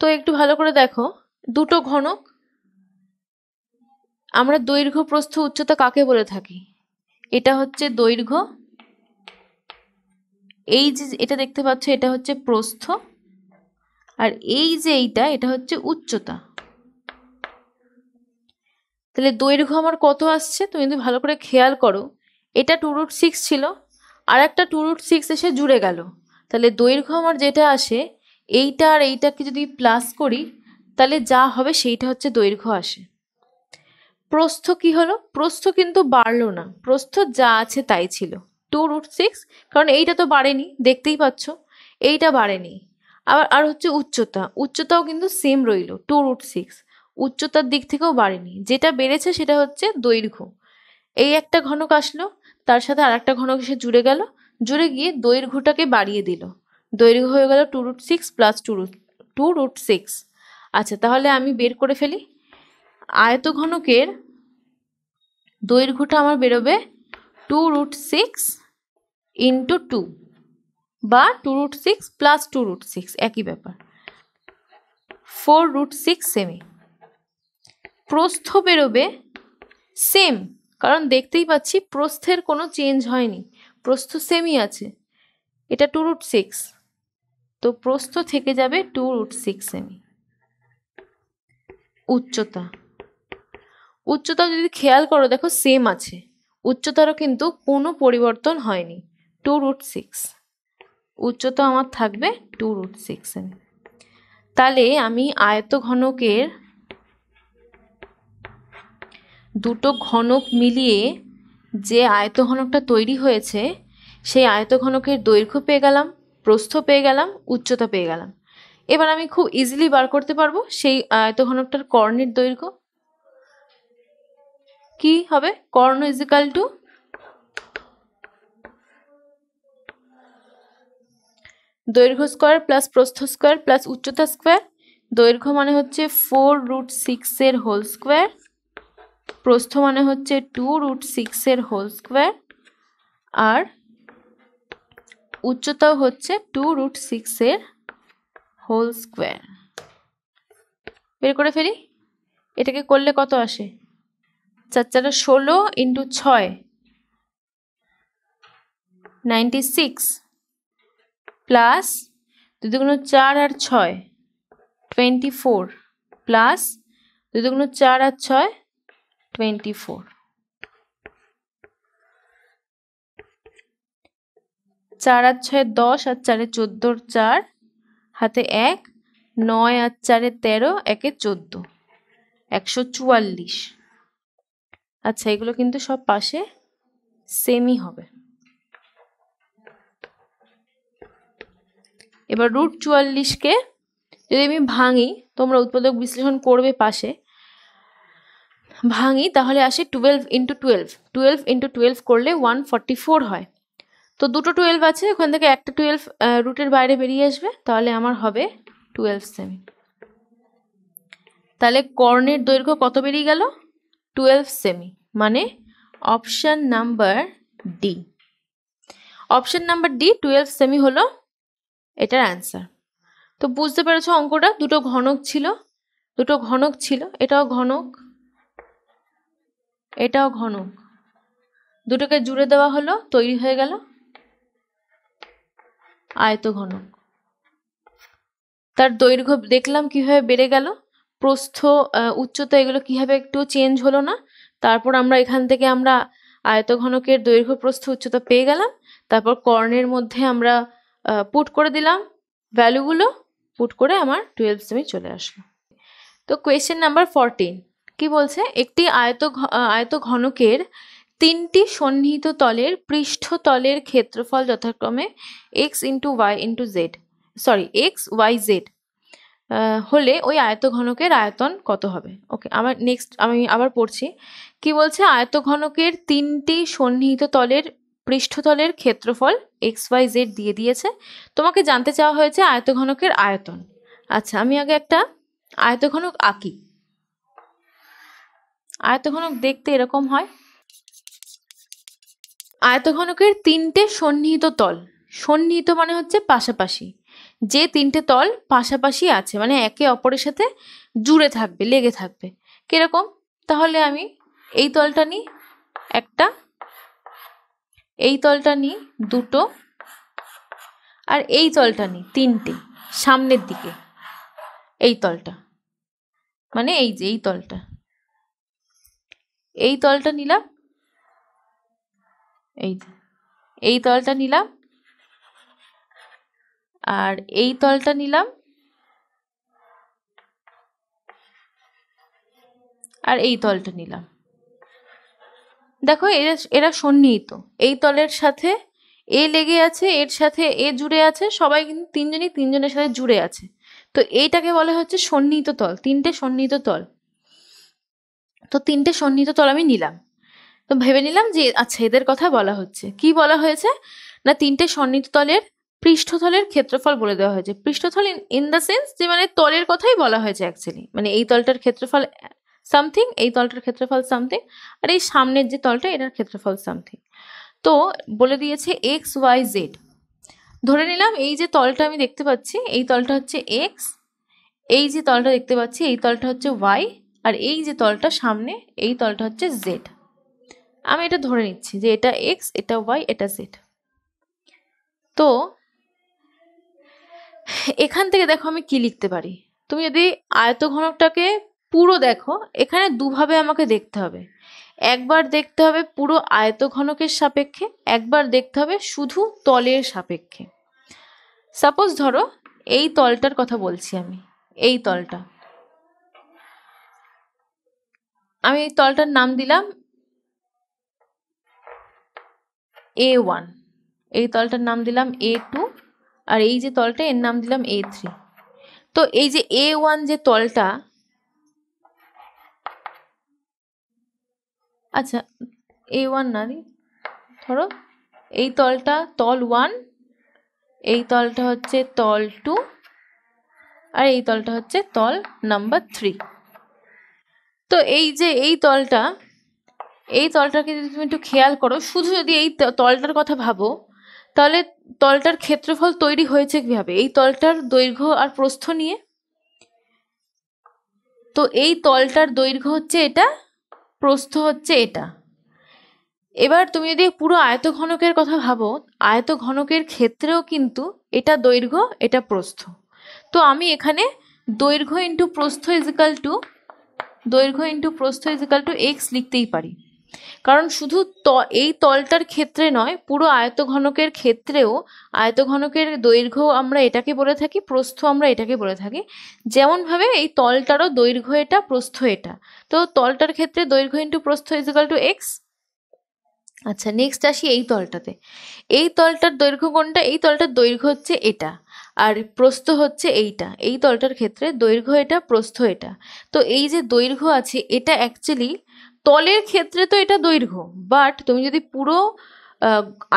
তো একটু ভালো করে দেখো দুটো ঘনক আমরা দৈর্ঘ্য প্রস্থ উচ্চতা কাকে বলে থাকি এটা হচ্ছে দৈর্ঘ্য এই যে এটা দেখতে পাচ্ছ এটা হচ্ছে প্রস্থ আর এই যে এইটা এটা হচ্ছে উচ্চতা তাহলে দৈর্ঘ্য আমার কত আসছে তুমি যদি ভালো করে খেয়াল করো এটা টু রুট সিক্স ছিল আর একটা টু রুট সিক্স এসে জুড়ে গেল তাহলে দৈর্ঘ্য আমার যেটা আসে এইটা আর এইটাকে যদি প্লাস করি তাহলে যা হবে সেইটা হচ্ছে দৈর্ঘ্য আসে প্রস্থ কি হলো প্রস্থ কিন্তু বাড়লো না প্রস্থ যা আছে তাই ছিল টু রুট সিক্স কারণ এইটা তো বাড়েনি দেখতেই পাচ্ছ এইটা বাড়েনি আবার আর হচ্ছে উচ্চতা উচ্চতাও কিন্তু সেম রইল টু রুট সিক্স উচ্চতার দিক থেকেও বাড়েনি যেটা বেড়েছে সেটা হচ্ছে দৈর্ঘ্য এই একটা ঘনক আসলো তার সাথে আর একটা ঘনক এসে জুড়ে গেল জুড়ে গিয়ে দৈর্ঘ্যটাকে বাড়িয়ে দিল দৈর্ঘ্য হয়ে গেল two root six plus two root two root six আচ্ছা তাহলে আমি বের করে ফেলি আয়ত ঘনকের দৈর্ঘ্যটা আমার বেরোবে two root six into two বা two root six plus two root six একই ব্যাপার ফোর রুট সিক্স সেমি প্রস্থ বেরোবে সেম কারণ দেখতেই পাচ্ছি প্রস্থের কোনো চেঞ্জ হয়নি প্রস্থ সেমই আছে এটা টু রুট সিক্স তো প্রস্থ থেকে যাবে টু রুট সিক্স সেমি উচ্চতা উচ্চতা যদি খেয়াল করো দেখো সেম আছে উচ্চতারও কিন্তু কোনো পরিবর্তন হয়নি টু রুট সিক্স উচ্চতা আমার থাকবে টু রুট সিক্স সেমি তাহলে আমি আয়ত ঘনকের দুটো ঘনক মিলিয়ে যে আয়ত ঘনকটা তৈরি হয়েছে সেই আয়ত ঘনকের দৈর্ঘ্য পেয়ে গেলাম প্রস্থ পেয়ে গেলাম উচ্চতা পেয়ে গেলাম এবার আমি খুব ইজিলি বার করতে পারবো সেই আয়ত ঘনকটার কর্ণের দৈর্ঘ্য কি হবে কর্ণ ইজিক্যাল টু দৈর্ঘ্য স্কোয়ার প্লাস প্রস্থ স্কোয়ার প্লাস উচ্চতা স্কোয়ার দৈর্ঘ্য মানে হচ্ছে ফোর রুট সিক্সের হোল স্কোয়ার প্রস্থ মানে হচ্ছে টু রুট সিক্সের হোল স্কোয়ার আর উচ্চতাও হচ্ছে টু রুট সিক্সের হোল স্কোয়ার বের করে ফেলি এটাকে করলে কত আসে চার চারটা ষোলো ইন্টু ছয় নাইনটি সিক্স প্লাস দুই চার আর ছয় টোয়েন্টি ফোর প্লাস দুই চার আর ছয় টোয়েন্টি ফোর চার আর ছয় দশ আর চারে চোদ্দোর চার হাতে এক নয় আর চারে তেরো একে চোদ্দ একশো চুয়াল্লিশ আচ্ছা এগুলো কিন্তু সব পাশে সেমই হবে এবার রুট চুয়াল্লিশকে যদি আমি ভাঙি তোমরা উৎপাদক বিশ্লেষণ করবে পাশে ভাঙি তাহলে আসে twelve into twelve twelve into twelve করলে ওয়ান ফর্টি ফোর হয় তো দুটো টুয়েলভ আছে ওখান থেকে একটা টুয়েলভ রুটের বাইরে বেরিয়ে আসবে তাহলে আমার হবে টুয়েলভ সেমি তাহলে কর্ণের দৈর্ঘ্য কত বেরিয়ে গেল টুয়েলভ সেমি মানে option number D option number D twelve সেমি হলো এটার অ্যান্সার তো বুঝতে পেরেছ অঙ্কটা দুটো ঘনক ছিল দুটো ঘনক ছিল এটাও ঘনক এটাও ঘনক দুটোকে জুড়ে দেওয়া হলো তৈরি হয়ে গেল আয়ত ঘনক তার দৈর্ঘ্য দেখলাম কিভাবে বেড়ে গেল প্রস্থ উচ্চতা এগুলো কিভাবে একটু চেঞ্জ হলো না তারপর আমরা এখান থেকে আমরা আয়ত ঘনকের দৈর্ঘ্য প্রস্থ উচ্চতা পেয়ে গেলাম তারপর কর্ণের মধ্যে আমরা পুট করে দিলাম ভ্যালুগুলো পুট করে আমার টুয়েলভ সেমি চলে আসলো তো কোয়েশ্চেন নাম্বার ফরটিন কি বলছে একটি আয়ত আয়ত ঘনকের তিনটি সন্নিহিত তলের পৃষ্ঠতলের ক্ষেত্রফল যথাক্রমে X into Y into Z sorry X Y Z হলে ওই আয়ত ঘনকের আয়তন কত হবে ওকে আমার নেক্সট আমি আবার পড়ছি কি বলছে আয়ত ঘনকের তিনটি সন্নিহিত তলের পৃষ্ঠতলের ক্ষেত্রফল এক্স ওয়াই জেড দিয়ে দিয়েছে তোমাকে জানতে চাওয়া হয়েছে আয়ত ঘনকের আয়তন আচ্ছা আমি আগে একটা আয়ত ঘনক আঁকি আয়তঘনক দেখতে এরকম হয় আয়তঘনকের তিনটে সন্নিহিত তল সন্নিহিত মানে হচ্ছে পাশাপাশি যে তিনটে তল পাশাপাশি আছে মানে একে অপরের সাথে জুড়ে থাকবে লেগে থাকবে কিরকম তাহলে আমি এই তলটা নিই একটা এই তলটা নিই দুটো আর এই তলটা নিই তিনটে সামনের দিকে এই তলটা মানে এই যে এই তলটা এই তলটা নিলাম এই এই তলটা নিলাম আর এই তলটা নিলাম আর এই তলটা নিলাম দেখো এরা এরা সন্নিহিত এই তলের সাথে এ লেগে আছে এর সাথে এ জুড়ে আছে সবাই কিন্তু তিনজনই তিনজনের সাথে জুড়ে আছে তো এইটাকে বলা হচ্ছে সন্নিহিত তল তিনটে সন্নিহিত তল তো তিনটে সন্নিহিত তল আমি নিলাম তো ভেবে নিলাম যে আচ্ছা এদের কথা বলা হচ্ছে কি বলা হয়েছে না তিনটে সন্নিহিত তলের পৃষ্ঠতলের ক্ষেত্রফল বলে দেওয়া হয়েছে পৃষ্ঠতল ইন দ্য সেন্স যে মানে তলের কথাই বলা হয়েছে অ্যাকচুয়ালি মানে এই তলটার ক্ষেত্রফল সামথিং এই তলটার ক্ষেত্রফল সামথিং আর এই সামনের যে তলটা এটার ক্ষেত্রফল সামথিং তো বলে দিয়েছে এক্স ওয়াই জেড ধরে নিলাম এই যে তলটা আমি দেখতে পাচ্ছি এই তলটা হচ্ছে এক্স এই যে তলটা দেখতে পাচ্ছি এই তলটা হচ্ছে ওয়াই আর এই যে তলটা সামনে এই তলটা হচ্ছে জেড আমি এটা ধরে নিচ্ছি যে এটা এক্স এটা ওয়াই এটা z তো এখান থেকে দেখো আমি কি লিখতে পারি তুমি যদি আয়ত ঘনকটাকে পুরো দেখো এখানে দুভাবে আমাকে দেখতে হবে একবার দেখতে হবে পুরো আয়ত ঘনকের সাপেক্ষে একবার দেখতে হবে শুধু তলের সাপেক্ষে সাপোজ ধরো এই তলটার কথা বলছি আমি এই তলটা আমি এই তলটার নাম দিলাম এ ওয়ান এই তলটার নাম দিলাম এ টু আর এই যে তলটা এর নাম দিলাম এ থ্রি তো এই যে এ ওয়ান যে তলটা আচ্ছা এ ওয়ান না দি ধরো এই তলটা তল ওয়ান এই তলটা হচ্ছে তল টু আর এই তলটা হচ্ছে তল নাম্বার থ্রি তো এই যে এই তলটা এই তলটাকে যদি তুমি একটু খেয়াল করো শুধু যদি এই তলটার কথা ভাবো তাহলে তলটার ক্ষেত্রফল তৈরি হয়েছে কিভাবে এই তলটার দৈর্ঘ্য আর প্রস্থ নিয়ে তো এই তলটার দৈর্ঘ্য হচ্ছে এটা প্রস্থ হচ্ছে এটা এবার তুমি যদি পুরো আয়ত ঘনকের কথা ভাবো আয়ত ঘনকের ক্ষেত্রেও কিন্তু এটা দৈর্ঘ্য এটা প্রস্থ তো আমি এখানে দৈর্ঘ্য ইন্টু প্রস্থ ইজিক্যাল টু দৈর্ঘ্য ইন্টু প্রস্থ ইজিক্যাল টু এক্স লিখতেই পারি কারণ শুধু ত এই তলটার ক্ষেত্রে নয় পুরো আয়তঘনকের ক্ষেত্রেও আয়তঘনকের দৈর্ঘ্য আমরা এটাকে বলে থাকি প্রস্থ আমরা এটাকে বলে থাকি যেমনভাবে এই তলটারও দৈর্ঘ্য এটা প্রস্থ এটা তো তলটার ক্ষেত্রে দৈর্ঘ্য ইন্টু প্রস্থ ইজিক্যাল টু এক্স আচ্ছা নেক্সট আসি এই তলটাতে এই তলটার দৈর্ঘ্য কোনটা এই তলটার দৈর্ঘ্য হচ্ছে এটা আর প্রস্থ হচ্ছে এইটা এই তলটার ক্ষেত্রে দৈর্ঘ্য এটা প্রস্থ এটা তো এই যে দৈর্ঘ্য আছে এটা অ্যাকচুয়ালি তলের ক্ষেত্রে তো এটা দৈর্ঘ্য বাট তুমি যদি পুরো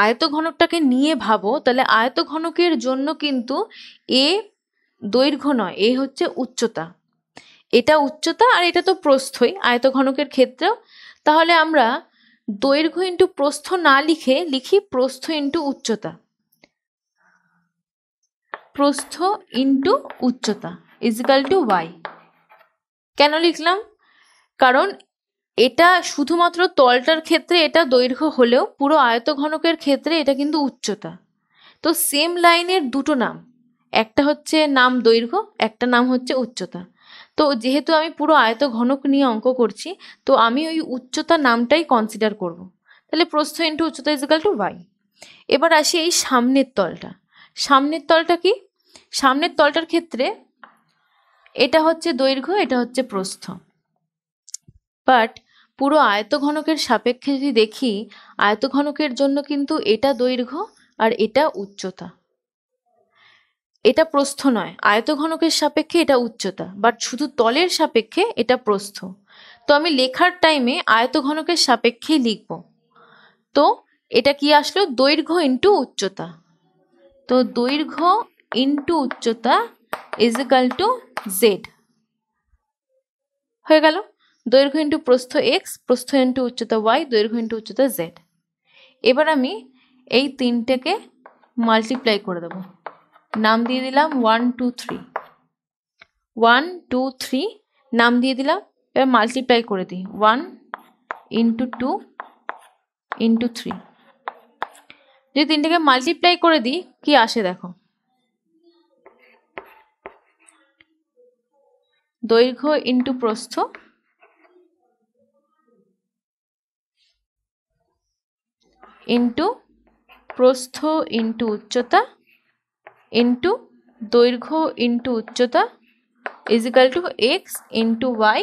আয়ত ঘনকটাকে নিয়ে ভাবো তাহলে আয়ত ঘনকের জন্য কিন্তু এ দৈর্ঘ্য নয় এ হচ্ছে উচ্চতা এটা উচ্চতা আর এটা তো প্রস্থই আয়ত ঘনকের ক্ষেত্রে তাহলে আমরা দৈর্ঘ্য ইন্টু প্রস্থ না লিখে লিখি প্রস্থ ইন্টু উচ্চতা প্রস্থ ইন্টু উচ্চতা ইজিক্যাল টু ওয়াই কেন লিখলাম কারণ এটা শুধুমাত্র তলটার ক্ষেত্রে এটা দৈর্ঘ্য হলেও পুরো আয়তঘনকের ক্ষেত্রে এটা কিন্তু উচ্চতা তো সেম লাইনের দুটো নাম একটা হচ্ছে নাম দৈর্ঘ্য একটা নাম হচ্ছে উচ্চতা তো যেহেতু আমি পুরো আয়ত ঘনক নিয়ে অঙ্ক করছি তো আমি ওই উচ্চতা নামটাই কনসিডার করব। তাহলে প্রস্থ ইন্টু উচ্চতা ইজিক্যাল টু ওয়াই এবার আসি এই সামনের তলটা সামনের তলটা কি সামনের তলটার ক্ষেত্রে এটা হচ্ছে দৈর্ঘ্য এটা হচ্ছে প্রস্থ বাট পুরো আয়তঘনকের সাপেক্ষে যদি দেখি আয়তঘনকের জন্য কিন্তু এটা দৈর্ঘ্য আর এটা উচ্চতা এটা প্রস্থ নয় আয়তঘনকের সাপেক্ষে এটা উচ্চতা বাট শুধু তলের সাপেক্ষে এটা প্রস্থ তো আমি লেখার টাইমে আয়তঘনকের সাপেক্ষেই লিখব তো এটা কি আসলো দৈর্ঘ্য ইন্টু উচ্চতা তো দৈর্ঘ্য ইন্টু উচ্চতা ইজ টু জেড হয়ে গেল দৈর্ঘ্য ইন্টু প্রস্থ এক্স প্রস্থ ইন্টু উচ্চতা ওয়াই দৈর্ঘ্য ইন্টু উচ্চতা জেড এবার আমি এই তিনটেকে মাল্টিপ্লাই করে দেব নাম দিয়ে দিলাম one two three one two three নাম দিয়ে দিলাম এবার মাল্টিপ্লাই করে দিই one into two into three যদি তিনটাকে মাল্টিপ্লাই করে দিই কি আসে দেখো দৈর্ঘ্য ইন্টু প্রস্থ ইন্টু প্রস্থ ইন্টু উচ্চতা ইন্টু দৈর্ঘ্য ইন্টু উচ্চতা is equal to X into Y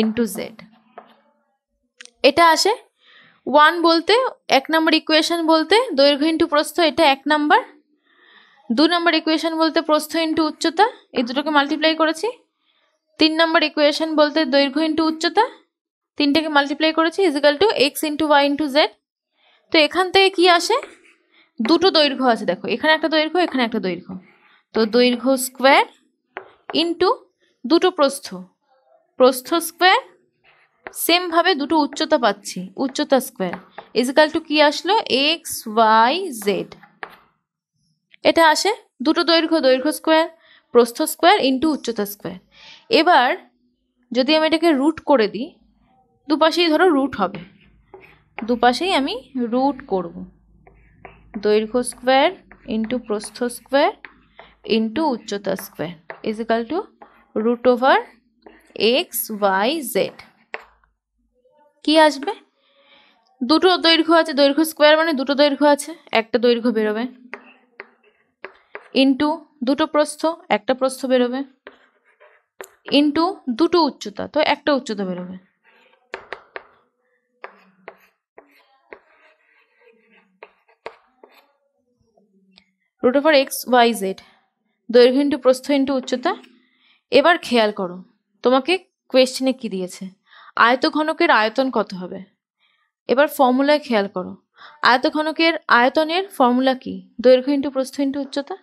into Z এটা আসে ওয়ান বলতে এক নম্বর ইকুয়েশন বলতে দৈর্ঘ্য ইন্টু প্রস্থ এটা এক নাম্বার দু নম্বর ইকুয়েশন বলতে প্রস্থ ইন্টু উচ্চতা এই দুটোকে মাল্টিপ্লাই করেছি তিন নম্বর ইকুয়েশন বলতে দৈর্ঘ্য ইন্টু উচ্চতা তিনটাকে মাল্টিপ্লাই করেছি is equal to X into Y into Z তো এখান থেকে কি আসে দুটো দৈর্ঘ্য আছে দেখো এখানে একটা দৈর্ঘ্য এখানে একটা দৈর্ঘ্য তো দৈর্ঘ্য স্কোয়ার ইন্টু দুটো প্রস্থ প্রস্থ স্কোয়ার সেমভাবে দুটো উচ্চতা পাচ্ছি উচ্চতা স্কোয়ার ইজিকাল টু কী আসলো এক্স ওয়াই জেড এটা আসে দুটো দৈর্ঘ্য দৈর্ঘ্য স্কোয়ার প্রস্থ স্কোয়ার ইন্টু উচ্চতা স্কোয়ার এবার যদি আমি এটাকে রুট করে দিই দুপাশেই ধরো রুট হবে দুপাশেই আমি রুট করব দৈর্ঘ্য স্কোয়ার ইন্টু প্রস্থ স্কোয়ার ইন্টু উচ্চতা square is equal to root over X Y Z কী আসবে দুটো দৈর্ঘ্য আছে দৈর্ঘ্য স্কোয়ার মানে দুটো দৈর্ঘ্য আছে একটা দৈর্ঘ্য বেরোবে ইন্টু দুটো প্রস্থ একটা প্রস্থ বেরোবে ইন্টু দুটো উচ্চতা তো একটা উচ্চতা বেরোবে root over X Y Z দৈর্ঘ্য ইন্টু প্রস্থ ইন্টু উচ্চতা এবার খেয়াল করো তোমাকে কোয়েশ্চেনে কি দিয়েছে আয়ত ঘনকের আয়তন কত হবে এবার ফর্মুলায় খেয়াল করো আয়ত ঘনকের আয়তনের ফর্মুলা কি দৈর্ঘ্য ইন্টু প্রস্থ ইন্টু উচ্চতা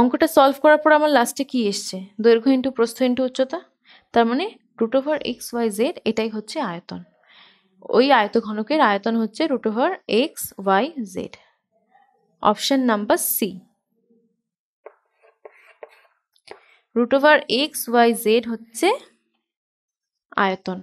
অঙ্কটা সলভ করার পর আমার লাস্টে কি এসছে দৈর্ঘ্য ইন্টু প্রস্থ ইন্টু উচ্চতা তার মানে root over X Y Z এটাই হচ্ছে আয়তন ওই আয়ত ঘনকের আয়তন হচ্ছে root over X Y Z option number C root over X Y Z হচ্ছে আয়তন